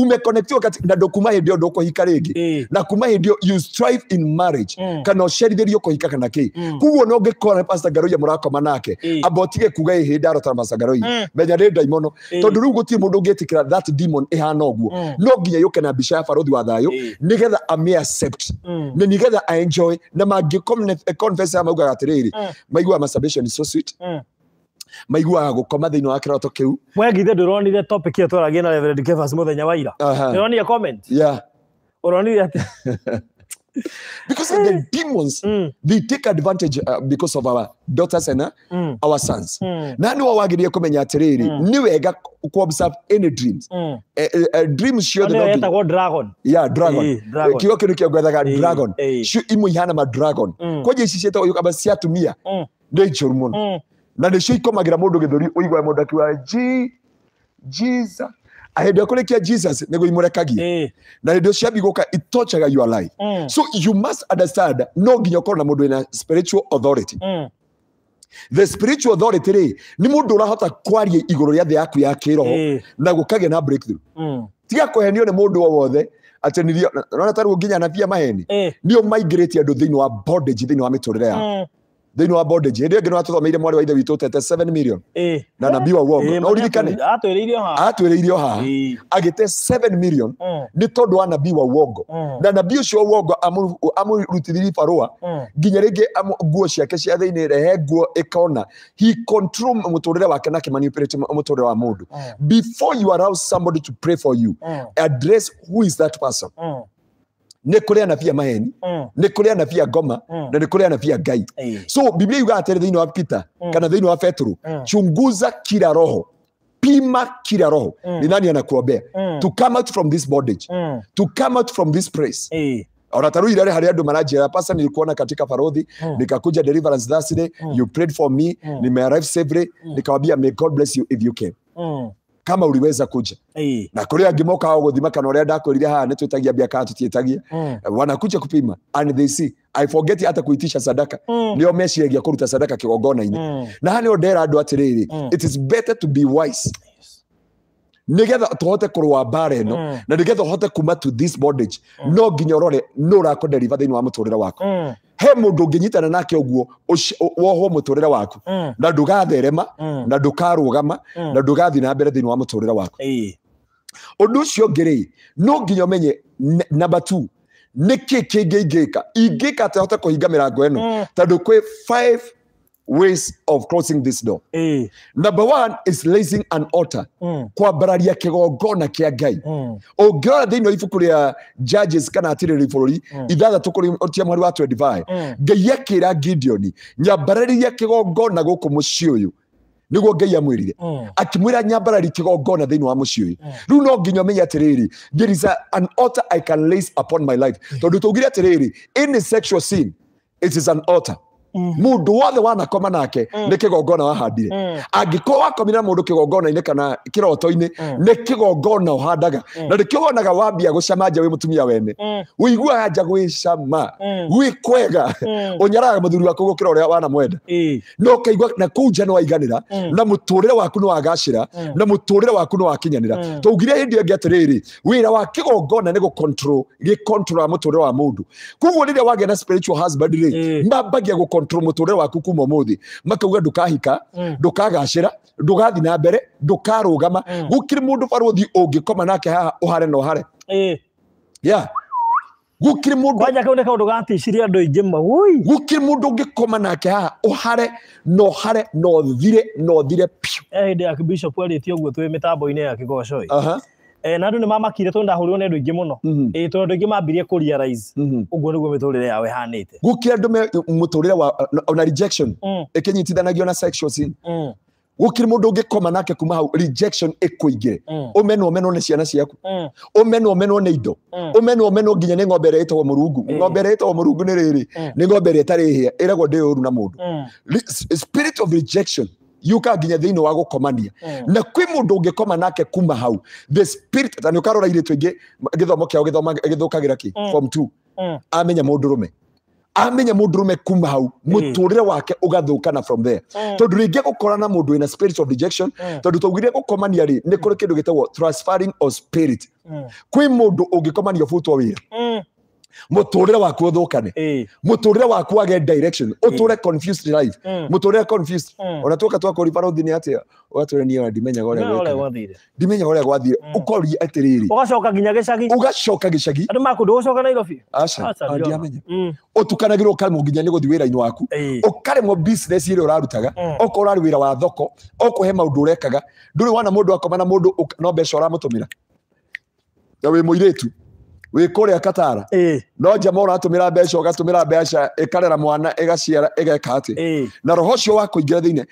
umekonektiwa kati na ndukuma hindi iyo ndukuhika ringi eh. na kuma hindi you strive in marriage mm. kana ũcerithĩrio kũhika kana kĩ mm. kuguo no ngĩkora pastor ngaroia mũrakoma nake eh. amba ũtige kuga ĩhĩ ndarotara pastor ngaroia mm. menya nĩ ndaimono eh. tondũ rĩu gũtirĩ mũndũ ũngĩtĩkĩra that demon ĩhana ũguo mm. no nginya yũke na mbica ya barothi wa thayũ nĩgetha amĩ accept mm. na nĩgetha aenjoy na mangĩ confess ya maugaga atĩrĩrĩ mm. maiguaga masturbation is so sweet
maiguaga gukoma thä inä wa kä roto kä u wengithe ndå ronire topic ä twaragia na reverend kevas må thenya wa ira ndå ronire comment yeah å ronire atä
because of the eh. demons mm. they take advantage uh, because of our daughters and uh, mm. our sons mm. na nä wawageria kå menya ni rä rä nä wega any dreams mm. a, a, a dream sure the dragon yeah dragon e, dragon eh, kiugo kä nä kä ongethaga dragon shu imu ihana ma dragon mm. kwanja ici cietagwo cia atumia mm. nä njå mm na nä cio ikomagira må ndå gä thå ri å igwa må ndå akiuga jesus hä kå rä kia jesus nä gå imå rekagie na hä ndä å ciambi gå ka itochaga your life mm. so you must understand no nginya å korwo na må ndå wä na spiritual authority mm the spiritual authority rä nä må ndå å rahota kwaria igå rå rä a thä yaku ya kä roho na gå kagä na breakthrough mm. tiga kåhenio nä må ndå o wothe atä nirona tarä u nginya nabia maheni nä o maingä rä tie andå thä inä wa bondage thä inä wa mä tå rä re yao mm thini wa bondage hindi ngi no atuthomeire mwari wa ithe witå tete 7 million eh. na nabii wa uongo no uririkane atwä ha agä te 7 million ni tondå wa nabii wa uongo na nabii å cio wa uongo amurutithirie barå nginya rä ngä nguo ciake cia thä inä rehe nguo ikona he control må wake na kä må tå wa må before you allow somebody to pray for you address who is that person nä kå rä anabia maheni mm. nä kå rä anabia ngoma mm. na nä kå rä anabia ngai so biblia yugaga atä thä wa pita mm. kana thä wa petero chunguza kila roho pima kila roho mm. ni nani anakuombea mm. to come out from this bondage to come out from this place hey ona taru ile hali andu maranjira pasa nilikuona katika farodhi mm. nikakuja deliverance thursday mm. you prayed for me mm. nime arrive safely mm. nikamwambia may god bless you if you came mm kama uliweza kuja hey. na kuria ngimoka o guthima kana uria ndakwirire haha nitwitagia mbia kana tutietagia mm. wanakuja kupima and they see i forget hata kuitisha sadaka mm. nio meciragia kuruta sadaka kigongona-ini mm. na hani odera ndera andu atiriri mm. it is better to be wise yes. nigetha tuhote kurwa bare no mm. na nigetha uhote kuma to this bondage mm. no nginya urore no urakunderiva thiini wa muturire wako mm he må ndå å ngä nyitana nake å guo wohwo må tå rä re waku mm. na ndå gatherema mm. na ndå karå gama mm. na ndå gathiä na mbere thä inä wa må tå rä re waku å ndå undu ucio ngä rä no nginya umenye number 2 nä kä kä ngä ingä ka ingä ka tehote kå hinga mä rango ä no tondå kwä ways of closing this door Mm. number one is raising an altar mm. Kwa mm. kwambararia kigongona kia ngai mm. ungiona thiini wa ibuku ria judges kana atiriri bururi mm. ithathatu kuri tia mwari wa 25 mm. ngai akira gideoni nyambarariria kigongona guku mucii uyu niguo ngai amwirire mm. akimwira nyambarari kigongona thiini wa mucii uyu mm. riu no nginya umenye atiriri there is a, an altar i can raise upon my life mm. tondu tugire atiriri any sexual sin it is an altar mundu mm. wothe wanakomana nake mm. ni kigongona wahandire mm. angikorwo wakomire na mundu kigongona-ini kana kiroto-ini ni kigongona uhandaga na nikio wonaga wambia gucama nja wi mutumia wene uiguaga nja gwicama gwi kwega unyaraga muthuri waku gukira uria wanamwenda na kaigua na kuu nja niwaiganira na muturire waku niwagacira na muturire waku niwakinyanira taugire hindi ĩngĩ atĩrĩrĩ wĩra wa kĩgongona nĩ gũkontrol gĩkontrol wa mũtũrĩre wa mũndũ koguo rĩrĩa wagĩa na spiritual husband rĩ mambagia gũkontrol control re waku kuma må muthi makauga ndå kahika ndukahika mm. ndukagacira ndugathi na mbere ndukarugama mm. gukiri mundu baruthi ungikoma nake haha uhare na uhare yeah gukiri mundu kwanja kaunde kaundu gaticirie andu
aingi magui gukiri mundu ngikoma nake haha uhare no hare no thire no thire piu eh ndi akibishop aritie uguo twi mitambo-ini ya kigocoi uh -huh eh na ndu nä mamakire tondå ndahå rä rwo nä andå aingä må no mm-hmm. eh, tondå andå aingä mambirie kå ria mm-hmm. å guo nä guo mä tå rä re yao ähanä te gå kä andå må tå ona ä mm. kä nyitithanagio na
gukiri mundu mm. ungikoma nake kuma hau rejection ikuingire umenwo mm. menwo ni ciana ciaku umenwo menwo ni indo umenwo menwo nginya ni ng'ombe ĩrĩa ĩtagwo murungu ng'ombe ĩrĩa ĩtagwo murungu ni riri ni ng'ombe ĩrĩa ĩtarĩ iragwo ndi uru na mundu spirit of rejection yuka nginya thini wa gukomania hmm. na kwi mundu ungikoma nake kuma hau the spirit ta ni ukarora ile ingi githomo kya githoma githukagira ki hmm. form 2 hmm. amenya mundu rume amenya mundu rume kuma hau muturire wake ugathukana from there tondu gukora na mundu ina spirit of rejection tondu tugire gukomania ri ni kuri kindu gitagwo transferring of spirit kwi mundu ungikomania futwo wira muturire waku rä muturire waku å direction uture confused life muturire mm. confused mm. ona tuoka twa kuri parodi ni atia watwire ni ndimenyaga uria gwathire ndimenyaga uria gwathire ukori mm. atiriri ugacoka nginya gicagi ugacoka gicagi andu makundu ugacoka Nairobi aca ndiamenye utukanagirwo karimo nginya ni guthi wira-ini waku ukaremwo business ire urarutaga okorwo urari wira wa thoko okuhe maundu ndå nduri wana mundu akoma na mundu no mbeca uramutumira na wi wä kå rä a katara no njama å ratå mä ra mbeca å gatå mä ra mbeca ä karera mwana ä gaciara ä geka atä na roho å cio wa kå ingä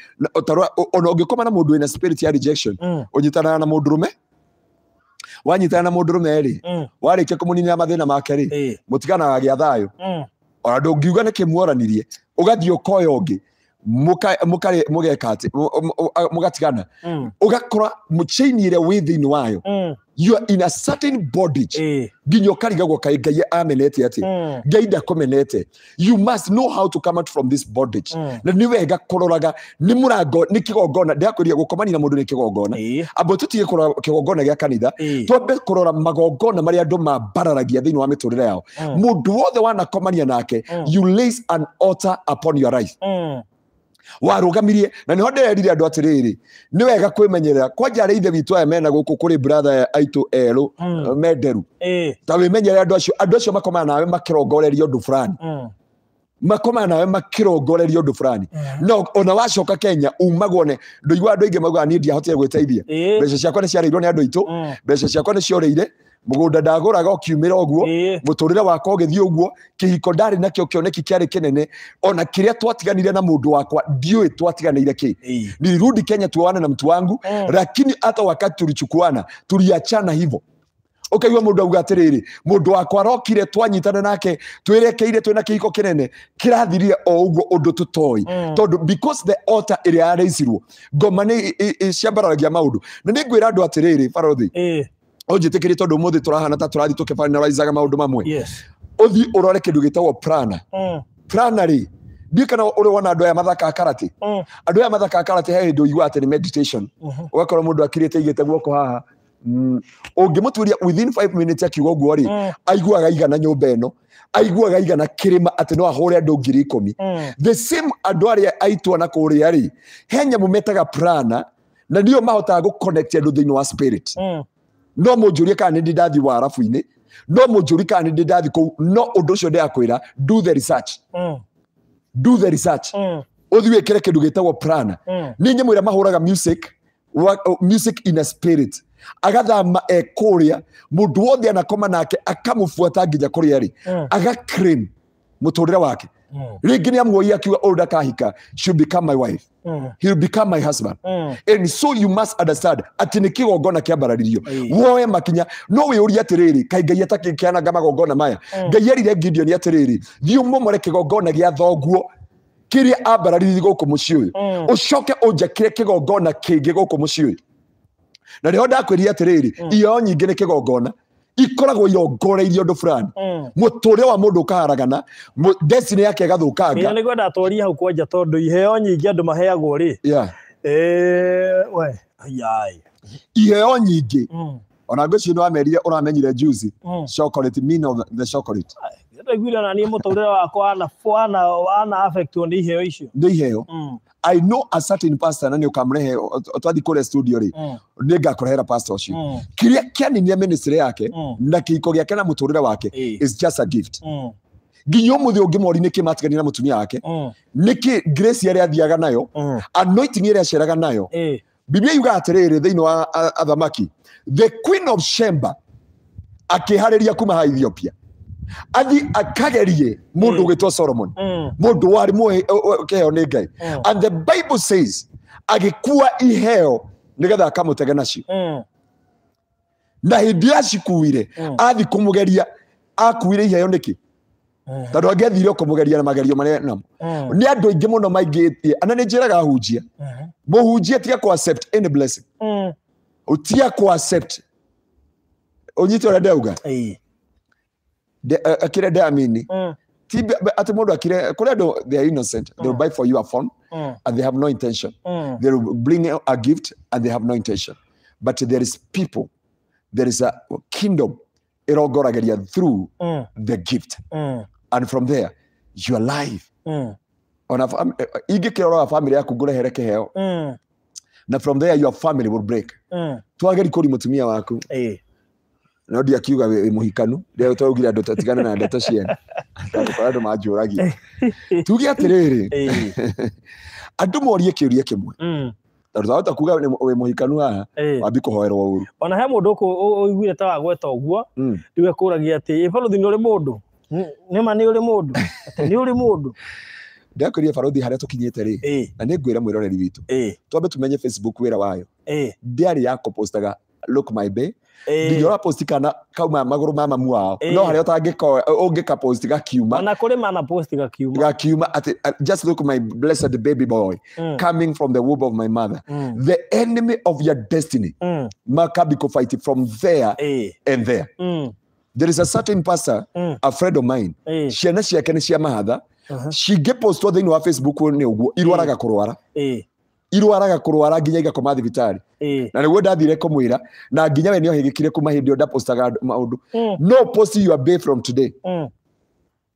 ra ona å ngä koma na må ndå wä na å nyitanana na må ndå rå me wanyitana na må ndå rå merä warä kia kå må ninä ra mathä na make rä må tiganaga gä a thayå ona ndå ngiuga nä kä muoranirie å gathiä å koya å ngä må geka atä må gatigana å mm. gakora chaini ä rä a wä thä inä wayo mm you are in a certain bondage eh. nginya ũkarigagwo kai ngai amenete atĩ ngai mm. ndakomenete you must know how to come out from this bondage mm. na nĩ wega kũroraga nĩ mũrango nĩ kĩgongona ndĩrakwĩria gũkomania na mũndũ nĩ kĩgongona eh. amba tũtige kũrora kĩgongona gĩa kanitha eh. twambe kũrora magongona marĩa andũ mambararagia thĩinĩ wa mĩtũrĩre yao mm. mũndũ wothe wanakomania nake you lays an altar upon your life warugamirie na niho nderire andu atiriri ni wega kwimenyerera kwanja ari ithe witũ aya mena gũkũ kũrĩ brother aitu erũ hmm. menderu ta wimenyerere andu acio andu acio makomana nawe makĩrongoreria ũndũ fulani hmm. makomana nawe makirongoreria undu fulani hmm. no ona wacoka kenya umagwone nduigua andu aingi maugaga niĩ ndiahotire gwĩteithia mbeca ciakwa nĩ ciarĩirwo ni andu aitũ mbeca ciakwa ni ciorĩire mugunda ndaguraga ukiumira uguo muturire wakwa ugithii uguo kihiko ndari nakio kioneki kiari kinene ona kiria twatiganire na mundu wakwa ndiui twatiganiire ki nilirudi Kenya tuoane na mtu wangu lakini hata wakati tulichukuana tuliachana hivyo ukaigua okay, mundu auga atiriri mundu wakwa rokire twanyitana nake twirekeire twina kihiko kinene kirathirire o uguo undu tutoi mm. tondu because the altar iria yaraicirwo ngoma ni ciambararagia maundu na ningwira andu atiriri barothi eh unjĩtĩkĩrie tondũ ũmũthĩ tũrahana ta tũrathiĩ tũkĩbanalizaga maũndũ mamwe ũthiĩ ũrore kĩndũ gĩtagwo prana mm. prana rĩ ndiĩ kana ũrĩ wona andũ aya mathakaga karate mm. andũ aya mathakaga karate he hĩndĩ ũiguaga atĩ nĩ meditation mm-hmm. ũgakora mũndũ akirĩte igĩte guoko haha mm. ũngĩmũtuĩria within five minutes akiuga ũguo rĩ aiguaga igana nyũmba ĩno aiguaga igana kĩrĩma atĩ no ahũre andũ ngiri ikũmi the same andũ arĩa aitwa na kũrĩa rĩ he nyamũ metaga prana na nĩyo mahotaga gũconnect andũ thĩinĩ wa spirit mm no må njå rie kana nä ndä ndathiä waarabu-inä no må njå ri kana nä ndä ndathiä kå u no å ndå å cio ndärakwä ra do the research mm. do the research mm. å thiä wä kä re kä ndå gä tagwo plana mm. nä nyamå ä mahå raga music wa, uh, music in a spirit agathama ekårĩa må ndå wothe anakoma nake akamå buata nginya kå rä rä mm. agaclaim må tå rä re wake Mm. rĩngĩ nä amwoia akiuga å ndakahika she'll become my wife mm. he'll become my husband mm. and so you must understand ati atĩ nĩ kĩgongona kĩambararirio woe makinya no wĩ ũria atĩrĩrĩ kai ngai atakĩananga magongona maya mm. ngai arire gideon atĩrĩrĩ thiĩ momore kĩgongona gĩa thoguo kĩrĩa ambarariri gũkũ mũciĩ ũyũ mm. ũcoke ũnjakĩre kĩgongona kĩngĩ gũkũ mũciĩ ũyũ na rĩho ndakwĩria atĩrĩrĩ mm. ioo nyingĩ nĩ kĩgongona mm ikoragwo irongoreirie ndu fulani muturia mm. wa mundu ukaharagana destiny yake igathukanga ina
niguo ndatoria hau kwanja tondu iheo nyingi andu maheagwo ri iheo nyingi mm. ona ngwiciria ni wamerire
uramenyire juzi mm. chocolate mean of the chocolate
ndaiguire ona niä må tå rä re wakwa ana nä iheo icio nä iheo mm. I know a certain pastor na nä å
kamrehe twathi kå rä studio rä mm. nä ngakorehera pastor å cio mm. kä rä a kä aninia ministry yake na kä iko gä ake na må tå rä re wake is just a gift nginya å må thä å ngä mori nä kä matigania na må tumia wake nä kä grace arä athiaga nayo anointing ä rä aceraga nayo biblia yuga atä rä rä thä inä wa athamaki the queen of shemba akä harä ria kuma ha ethiopia athi akagerie mundu mm. ugitwo solomon mm. mundu wari kiheo ni ngai mm. and the bible says kua iheo akamå tege nacio na ndä acikuire athi kumugeria akuire iheo kä tondå angä athire kå må geria na magerio marä namo nä andå aingä må no tie ana nä njä raga hunjia må mm-hmm. hunjia tiga å tiga å nyite å rä a ndauga Eh, akä rä amini atä må ndå akirä kå rä andå they are innocent they will mm. buy for you a phone mm. and they have no intention mm. they will bring a gift and they have no intention but there is people there is a kingdom irongorageria through mm. the gift mm. and from there your life mm. ona eh, ingikirora family yaku ngurehere kiheo mm. na from there your family will break mm. twageri kuri mutumia waku eh no ndiakiuga wä må hikanu twaugire andå tatigana na ndeto cienu kora andå manjå ragia tuge atä rä rä andå morie kä å ria kä mwe
mm.
tondå twahota kuga wä må hikanu haha
wambi kå hoerwo å ru
ona he må ndå å iguire ta wa å guo mm. rä u ekå ragia atä barå nä å rä må ndå nä ma nä å rä må ndå nä å
rä må ndå ndakwä barothi harä a tå kinyä te rä na nä ngwä ra mwä roreri witå twambe tå menye wä ra wayo ndä arä ya look my bay Eh. ndingiora post kana kauma maguru ma mamu wao eh. no haria utangika ungika post gakiuma ona kuri mana post gakiuma kiuma at uh, just look my blessed baby boy mm. coming from the womb of my mother mm. the enemy of your destiny mm. makabi ko fight from there hey. Eh. and there mm. there is a certain pastor mm. a friend of mine hey. ciana ciake ni cia mahatha uh -huh. cingipostwo thiini wa facebook ni uguo irwaraga kurwara hey irwaraga kurwara nginya igakoma thibitari na nä ndathire kå na nginya we nä ohä kuma hindi ndä ä yo ndapostaga maå no post you are bay from today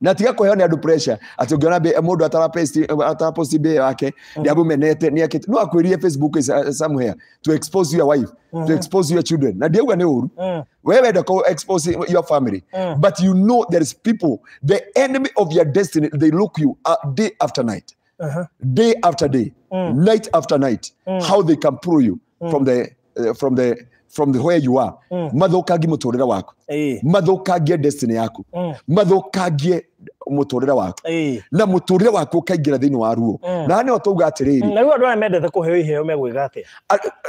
na tiga kuheo ni adu pressure ati ungiona mundu ataraposti mbe yake ni menete ni akite no akwirie facebook is somewhere to expose your wife to expose your children na ndiauga ni uru mm. wewe ndo ko expose your family but you know there is people the enemy of your destiny they look you uh, day after night -huh. day after day, mm. night after night, mm. how they can pull you mm. from the uh, from the from the where you are mm. mathukangie muturire waku hey. mathukangie destiny yaku mm. mathukangie muturire waku hey. na muturire waku ukaingira thiini wa ruo mm. na nä otauga atiriri mm, na
rä u andå arä mendete kå heo iheo megwä atä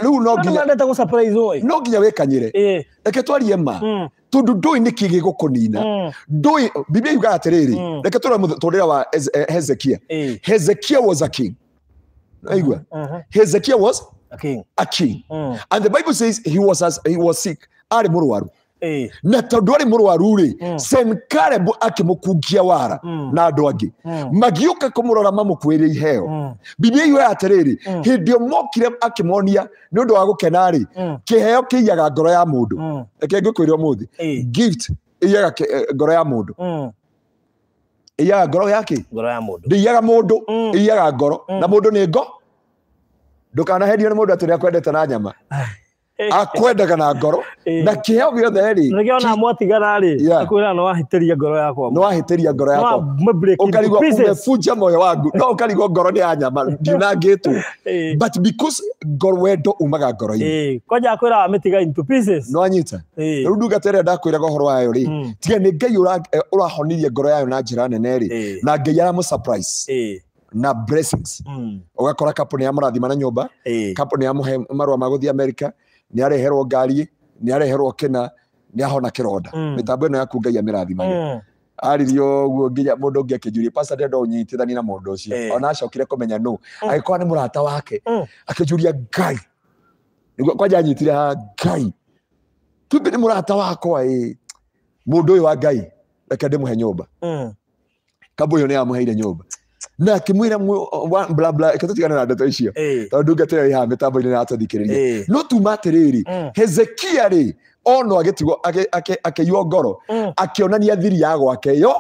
rä u nonginyamendete gå no nginya wä kanyä reke twarie ma mm.
tondå ndå ä nä kä gä gå kå nina mm. ndå ä bibia yugaga atä rä rä reke tå tå rä ra wa hezekia hezekia was a king aigua uh-huh. hezekia was a king, a king. Mm. And the Bible says he was as he was sick ari murwaru hey. Eh. na tondu ari murwaru ri mm. senkalebu akimukungia wara mm. na andu angi mm. magiuka kumurora mamukwire iheo mm. biblia iyo atiriri mm. hindi mokire akimonia ni undu wa gukena ri mm. kiheo kiiyaga ngoro ya mundu mm. eke ngukwira umuthi hey. Eh. gift iyaga eh, ngoro ya mundu mm iyaga ngoro yake ngoro ya mundu ndiiyaga mundu iyaga ngoro mm. mm. na mundu ni ngo ndukanaherio nä må ndå atä rä akwendete na nyama akwendaga na ngoro na kä heo gä othe rä
ona mwatigana no wahä tä ria ngoro yakwa no wahä ngoro yakwa åkarigwo umebunja moyo wangu no åkarigwo ngoro nä ya nyama ndiunangä two but because
ngoro wendo umaga ngoro-inä kwanja akwä raga mä tiga into pieces no anyite rä u ndungata ä rä a ndakwä raga å horo wayo rä hmm. tiga nä ngai å rahonirie ngoro yayo na njä ra nene rä na ngai aramå surprise na blessings mm. ugakora kapo mm. ya murathima na nyumba kapo kampuni amuhe marwa marua america guthii amerika ni areherwo ngari ni areherwo kena ni ahona kironda mitambo ino yaku ngai amirathimage mm aririo guo nginya mundu ungi akinjuria pastor ndendo nyitithani na mundu ucio ona acokire kumenya no mm. agikora ni murata wake mm. akinjuria ngai niguo kwanja nyitire ha ngai tumbi ni murata wakwa ä mundu uyu wa ngai reke ndimuhe nyumba mm. kambu yo ni amuheire nyumba na akimwira blabla ikatutigana na ndeto icio tondu ngatĩra ĩ haha mĩtambo-inĩ na no tuma atĩrĩrĩ mm. hezekia rĩ ono agĩtigwo akĩiywo ngoro mm. akĩonania thiri ya gwake yo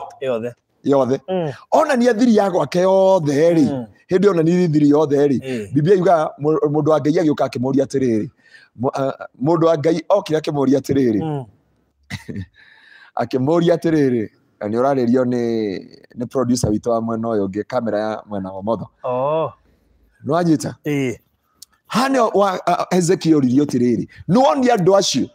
yothe mm. onania thiri ya gwake yothe rĩ hĩndĩ onanirie thiri yothe rĩ bibia yugaga mũndũ wa ngai agĩũka akĩmũria atĩrĩrĩ mũndũ wa ngai okire akĩmũria atĩrĩrĩ akĩmũria atĩrĩrĩ na nä å rarä rio nä producer witå wa mwena å yå ngä kamera ya mwena wa motho nä wanyä ta hanä hezeki oririo tä rä rä nä woni andå acio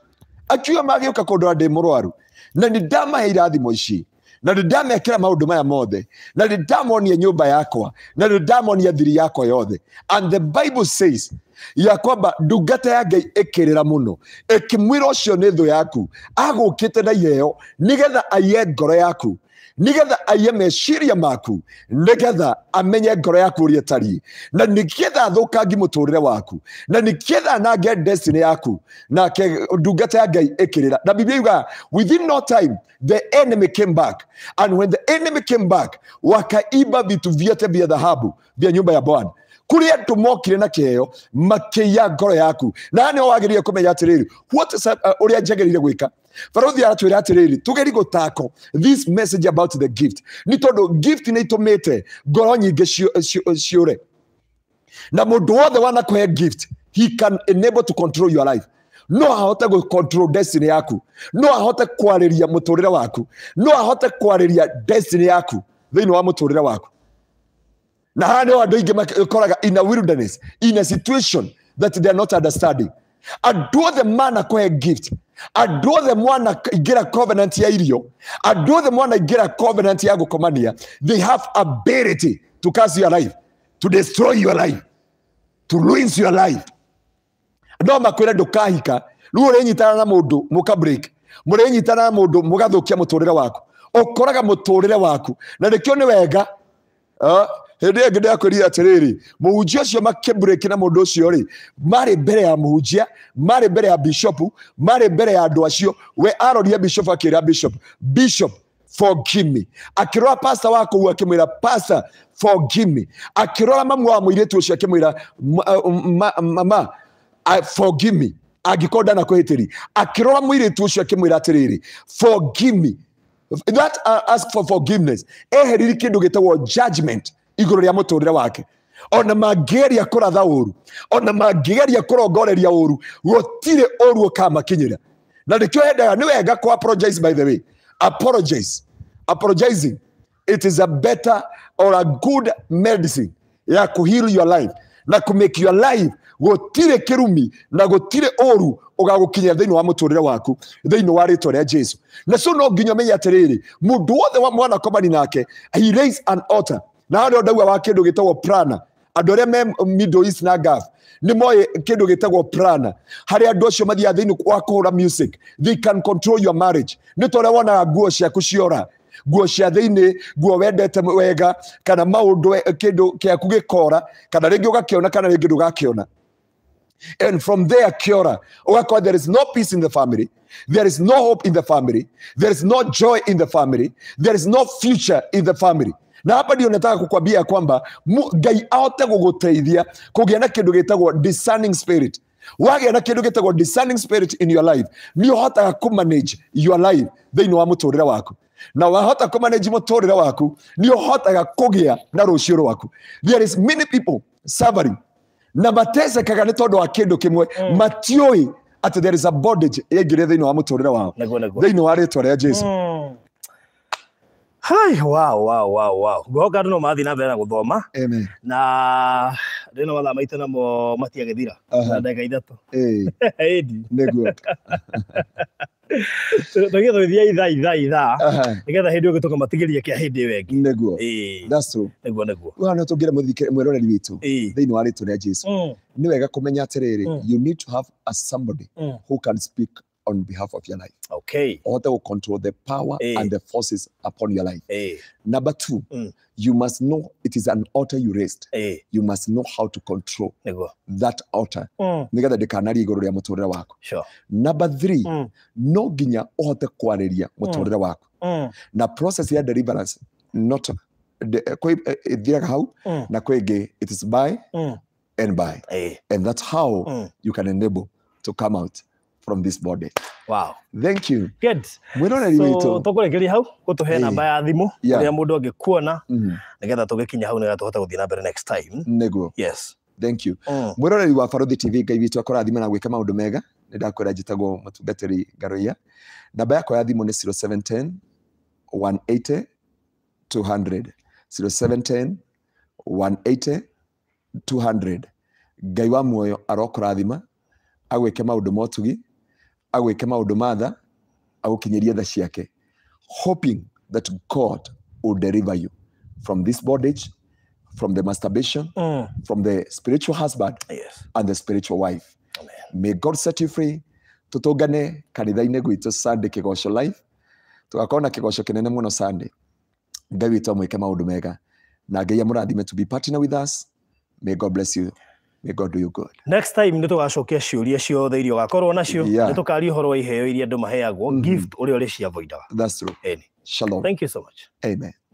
akiuga magä å ka kå ndora ndä må rwaru na nä ndamahe irathimo ici na nä ndamekera maå ndå maya mothe na nä ndamonia nyå mba yakwa na nä ndamonia thiri yakwa yothe and the bible says ya kwamba ndungata ya ngai ikirira muno ikimwira ucio ni thu yaku agukite na iheo nigetha aiye ngoro yaku nigetha aiye meciria maku nigetha amenye ngoro yaku ũrĩa ĩtariĩ na nĩgetha athũkangi muturire waku na nĩgetha anange destiny yaku nake ndungata ya ngai ikirira na biblia yugaga within no time the enemy came back and when the enemy came back wakaiba vitu vyote vya dhahabu vya nyumba ya bwana kuri andu mokire na kĩheo makeya ngoro yaku na nĩ wagĩrĩire kũmenya atĩrĩrĩ uh, ũrĩa njagĩrĩire gwĩka barũthi aratwĩra atiriri tugeri gũtako this message about the gift ni tondũ gift nĩ itũmĩte ngoro nyingĩ eh, eh, ciũre na mũndũ wothe wanakũhe gift he can enable to control your life no ahote control destiny yaku no ahote kwarĩria mũtũrĩre waku no ahote kwarĩria destiny yaku thĩinĩ wa mũtũrĩre waku na haha nĩo andũ aingĩ ũkoraga in a wilderness ina situation that they are not understanding andũ othe mana kũhe gift andå othe mwana ingä covenant ya irio andå othe mwana ingä covenant ya gukomania they have ability to curse your life to destroy your life to ruins your life no makwä ndukahika rä u å rä nyitana na må ndå må ka må rä nyitana na må ndå må gathå kia må tå rä re waku å koraga må tå rä re waku na nä kä o nä wega hindi ä ngä ndakwärire atä rä muhunjia ũcio makä na mũndũ ũcio ri marĩ mbere ya mũhunjia marĩ mbere ya bishopu marĩ mbere ya andũ acio we aroria bishopu akä rä bishop bishop forgive me akirora pasta wa kuu akimwira pasta forgive me akirora mamwe wa muiretu ucio akimwira mama uh, I forgive me angikorwo ndana kwihitiri akirora muiretu ucio akimwira atiriri forgive me that uh, ask for forgiveness eheriri kindu gitagwo judgment iguru ria muturire wake ona mangigeria kuratha uru ona mangigeria kurongoreria uru gutire uru ukamakinyira na nikio hendaga ni wega ku apologize by the way apologize apologizing it is a better or a good medicine ya ku heal your life na ku make your life gutire kirumi na gutire oru ugagukinyira thiini wa muturire waku thiini wa ritwa ria jesu na so no nginya menye atiriri mundu wothe wa mwana komani nake he raise an altar na harä ndauga wa kä ndå gä tagwo prana andå arä a me middle east na gath nä moä kä ndå gä tagwo prana harä andå acio mathiaga thä inä wa kå hå music they can control your marriage nä torä wonaga nguo ciaku ciora nguo cia thä nguo wendete wega kana maå ndå kä ndå kä aku gä kora kana rä ngä å gakä kana rä ngä ndå gakä ona And from there, Kiora, Okakoa, there is no peace in the family. There is no hope in the family. There is no joy in the family. There is no future in the family na hapa ndio nataka kukwambia kwamba ngai ahote guguteithia kugia na kindu gitagwo discerning spirit wagä na kindu ndå discerning spirit in your life ni å ku manage your life thä wa må waku na wahota ku manage må waku ni å hotaga kå na rå ciå rwaku there is many people suffering na matecekaga ni tondå wa kindu kimwe kä mm. at there is a bondage ä ngä rä thä wa må wao thä wa rä twa rä jesu
mm.
Hai wow wow wow wow goka no mathi na mbere na guthoma na Hey. rino Tu maitũ namo matiagethira ida ndagĩka ithatũ ĩndi nĩ good tũgĩ twithia ithaa ithaa ithaa nĩgetha hĩndĩ ũgĩ tũkamatigĩria kĩa hĩndĩ ĩyo ĩngĩ nĩguo nĩguo nĩguo rĩu no tũngĩra mwĩroreri witũ thĩinĩ wa rĩtwa rĩa Jesũ mm. nĩ wega kũmenya
atĩrĩrĩ mm. you need to have a somebody mm. who can speak on behalf of your life oh, Okay. Or that will control the power hey. Eh. and the forces upon your life. Hey. Eh. Number two, mm. you must know it is an altar you raised. Hey. Eh. You must know how to control Nego. that altar. Mm. Sure. Number three, mm. no ginya ohote kwariria muturire mm. wako. Mm. Na process ya deliverance not kwä ä mm. it is by mm. and by hey. and that's how mm. you can enable to come out from this body wow thank you good We don't to. So, toko
tukurekeria hau koto he na gutuhe namba ya thimu uria mundu angikuona mm-hmm. toke tugikinya hau nigetha tuhote guthii bere next time niguo yes thank you
mm. Mwero mwiroreri wa barothi tv kwa hivitu witå adhima na gwä udomega. Nida kwa rajitago njitagwo mutungatiri ngaroia namba yakwa ya thimå ni 0710 180 200 0710 180 200 ngai wa muoyo arokå rathima agwä ke motugi agwike maundu matha agukinyirie tha ciake hoping that god will deliver you from this bondage from the masturbation mm. from the spiritual husband yes. and the spiritual wife Amen. may god set you free tutungane kanitha-inä gwitå sunday kigoco life tugakorwo na kigoco kinene kä sunday ngai witå amwä ke mega na ngai amå to be partner with us may god bless you may god do you good
next time nä tå gacokia ciå ria ciothe iria å gakorwo nacio nä tå kari å horo wa iheo iria andå maheagwo mm-hmm. gift å rä a å rä ciavoindaga thank you so much amen